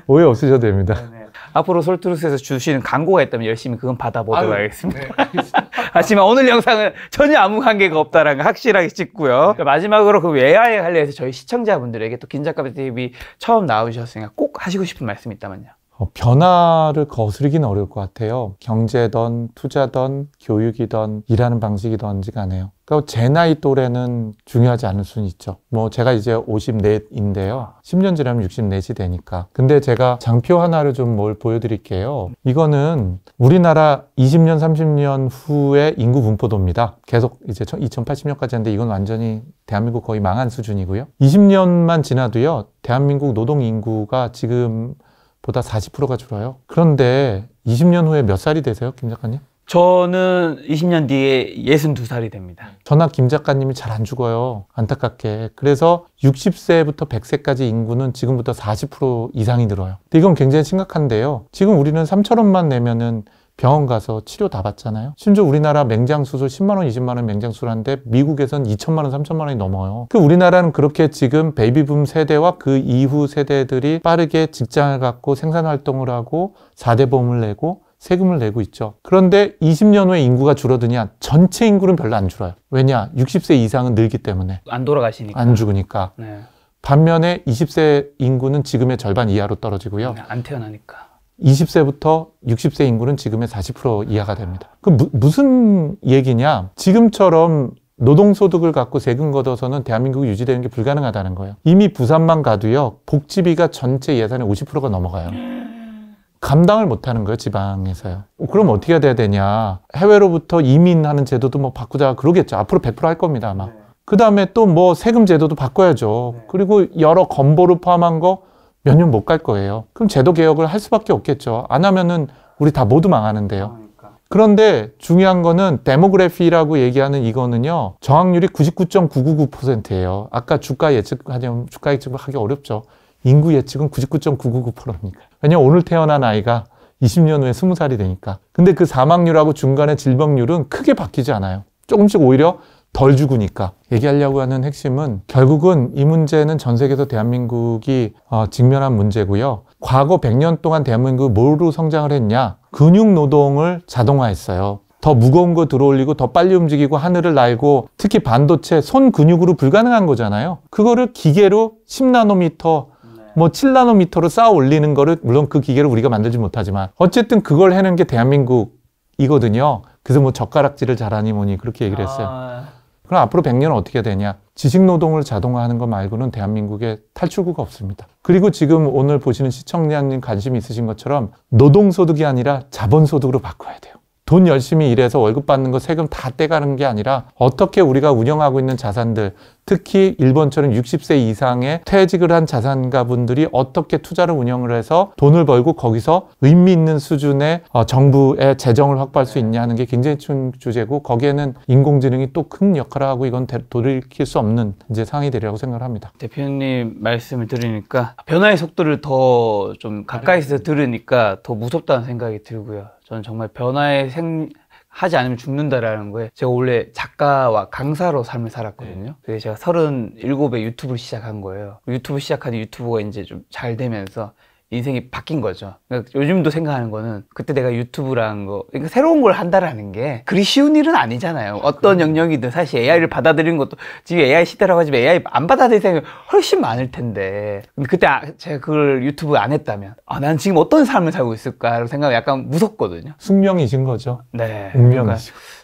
오해 없으셔도 됩니다. 네네. 앞으로 솔트루스에서 주시는 광고가 있다면 열심히 그건 받아보도록 아유, 하겠습니다. 네, 하지만 오늘 영상은 전혀 아무 관계가 없다라는 걸 확실하게 찍고요. 네. 그러니까 마지막으로 그 외야에 관련해서 저희 시청자분들에게 또 긴장감 TV 처음 나오셨으니까 꼭 하시고 싶은 말씀 이 있다면요. 어, 변화를 거스르기는 어려울 것 같아요. 경제든 투자든 교육이든 일하는 방식이든지 간에요. 그러니까 제 나이 또래는 중요하지 않을 수는 있죠. 뭐 제가 이제 54인데요. 10년 지나면 64시 되니까. 근데 제가 장표 하나를 좀 뭘 보여드릴게요. 이거는 우리나라 20년, 30년 후의 인구 분포도입니다. 계속 이제 2080년까지 하는데 이건 완전히 대한민국 거의 망한 수준이고요. 20년만 지나도요. 대한민국 노동 인구가 지금 보다 40%가 줄어요. 그런데 20년 후에 몇 살이 되세요, 김 작가님? 저는 20년 뒤에 62살이 됩니다. 전학 김 작가님이 잘 안 죽어요. 안타깝게. 그래서 60세부터 100세까지 인구는 지금부터 40% 이상이 늘어요. 이건 굉장히 심각한데요. 지금 우리는 3천원만 내면은 병원 가서 치료 다 받잖아요. 심지어 우리나라 맹장수술 10만 원, 20만 원 맹장수술 하는데 미국에선 2천만 원, 3천만 원이 넘어요. 그 우리나라는 그렇게 지금 베이비붐 세대와 그 이후 세대들이 빠르게 직장을 갖고 생산 활동을 하고 4대 보험을 내고 세금을 내고 있죠. 그런데 20년 후에 인구가 줄어드냐? 전체 인구는 별로 안 줄어요. 왜냐? 60세 이상은 늘기 때문에. 안 돌아가시니까. 안 죽으니까. 네. 반면에 20세 인구는 지금의 절반 이하로 떨어지고요. 네, 안 태어나니까. 20세부터 60세 인구는 지금의 40% 이하가 됩니다. 그 무, 무슨 얘기냐? 지금처럼 노동소득을 갖고 세금 걷어서는 대한민국이 유지되는 게 불가능하다는 거예요. 이미 부산만 가도요, 복지비가 전체 예산의 50%가 넘어가요. 감당을 못 하는 거예요, 지방에서요. 그럼 어떻게 해야 되냐. 해외로부터 이민하는 제도도 뭐 바꾸자 그러겠죠. 앞으로 100%할 겁니다, 아마. 네. 그 다음에 또 뭐 세금 제도도 바꿔야죠. 네. 그리고 여러 건보를 포함한 거 몇년못갈 거예요. 그럼 제도 개혁을 할 수밖에 없겠죠. 안 하면은 우리 다 모두 망하는데요. 그러니까. 그런데 중요한 거는 데모그래피라고 얘기하는 이거는요. 정확률이 99.999%예요. 아까 주가 예측하면 주가 예측을 하기 어렵죠. 인구 예측은 99.999%니까. 왜냐면 오늘 태어난 아이가 20년 후에 20살이 되니까. 근데 그 사망률하고 중간의 질병률은 크게 바뀌지 않아요. 조금씩 오히려 덜 죽으니까. 얘기하려고 하는 핵심은 결국은 이 문제는 전 세계에서 대한민국이 어, 직면한 문제고요. 과거 100년 동안 대한민국이 뭐로 성장을 했냐? 근육 노동을 자동화했어요. 더 무거운 거 들어올리고 더 빨리 움직이고 하늘을 날고 특히 반도체 손 근육으로 불가능한 거잖아요. 그거를 기계로 10나노미터 뭐 7나노미터로 쌓아 올리는 거를 물론 그 기계를 우리가 만들지 못하지만 어쨌든 그걸 해낸 게 대한민국이거든요. 그래서 뭐 젓가락질을 잘하니 뭐니 그렇게 얘기를 했어요. 아... 그럼 앞으로 100년은 어떻게 되냐? 지식 노동을 자동화하는 것 말고는 대한민국에 탈출구가 없습니다. 그리고 지금 오늘 보시는 시청자님 관심이 있으신 것처럼 노동소득이 아니라 자본소득으로 바꿔야 돼요. 돈 열심히 일해서 월급 받는 거 세금 다 떼가는 게 아니라 어떻게 우리가 운영하고 있는 자산들 특히 일본처럼 60세 이상의 퇴직을 한 자산가분들이 어떻게 투자를 운영을 해서 돈을 벌고 거기서 의미 있는 수준의 어, 정부의 재정을 확보할 수 있냐 하는 게 굉장히 큰 주제고 거기에는 인공지능이 또 큰 역할을 하고 이건 돌이킬 수 없는 이제 상황이 되리라고 생각을 합니다. 대표님 말씀을 들으니까 변화의 속도를 더 좀 가까이서 네. 들으니까 더 무섭다는 생각이 들고요. 저는 정말 변화의 생 하지 않으면 죽는다라는 거에 제가 원래 작가와 강사로 삶을 살았거든요. 네. 그게 제가 37에 유튜브를 시작한 거예요. 유튜브 시작하니 유튜브가 이제 좀 잘 되면서 인생이 바뀐 거죠. 그러니까 요즘도 생각하는 거는 그때 내가 유튜브라는 거, 그러니까 새로운 걸 한다라는 게 그리 쉬운 일은 아니잖아요. 어떤 영역이든 사실 AI를 받아들이는 것도 지금 AI 시대라고 하지만 AI 안 받아들일 생각이 훨씬 많을 텐데. 근데 그때 아, 제가 그걸 유튜브 안 했다면, 아, 난 지금 어떤 삶을 살고 있을까라고 생각이 약간 무섭거든요. 숙명이신 거죠. 네. 운명이죠. 그러니까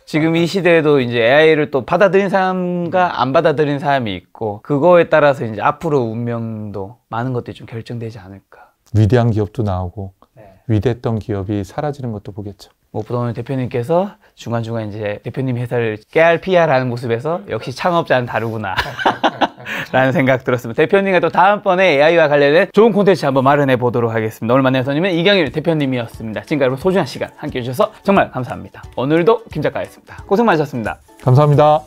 지금 이 시대에도 이제 AI를 또 받아들인 사람과 안 받아들인 사람이 있고 그거에 따라서 이제 앞으로 운명도 많은 것들이 좀 결정되지 않을까. 위대한 기업도 나오고 네. 위대했던 기업이 사라지는 것도 보겠죠. 무엇보다 뭐 대표님께서 중간중간 이제 대표님 회사를 깨알피야라는 모습에서 역시 창업자는 다르구나. 라는 생각 들었습니다. 대표님과 또 다음번에 AI와 관련된 좋은 콘텐츠 한번 마련해 보도록 하겠습니다. 오늘 만난 손님은 이경일 대표님이었습니다. 지금까지 여러분 소중한 시간 함께 해주셔서 정말 감사합니다. 오늘도 김 작가였습니다. 고생 많으셨습니다. 감사합니다.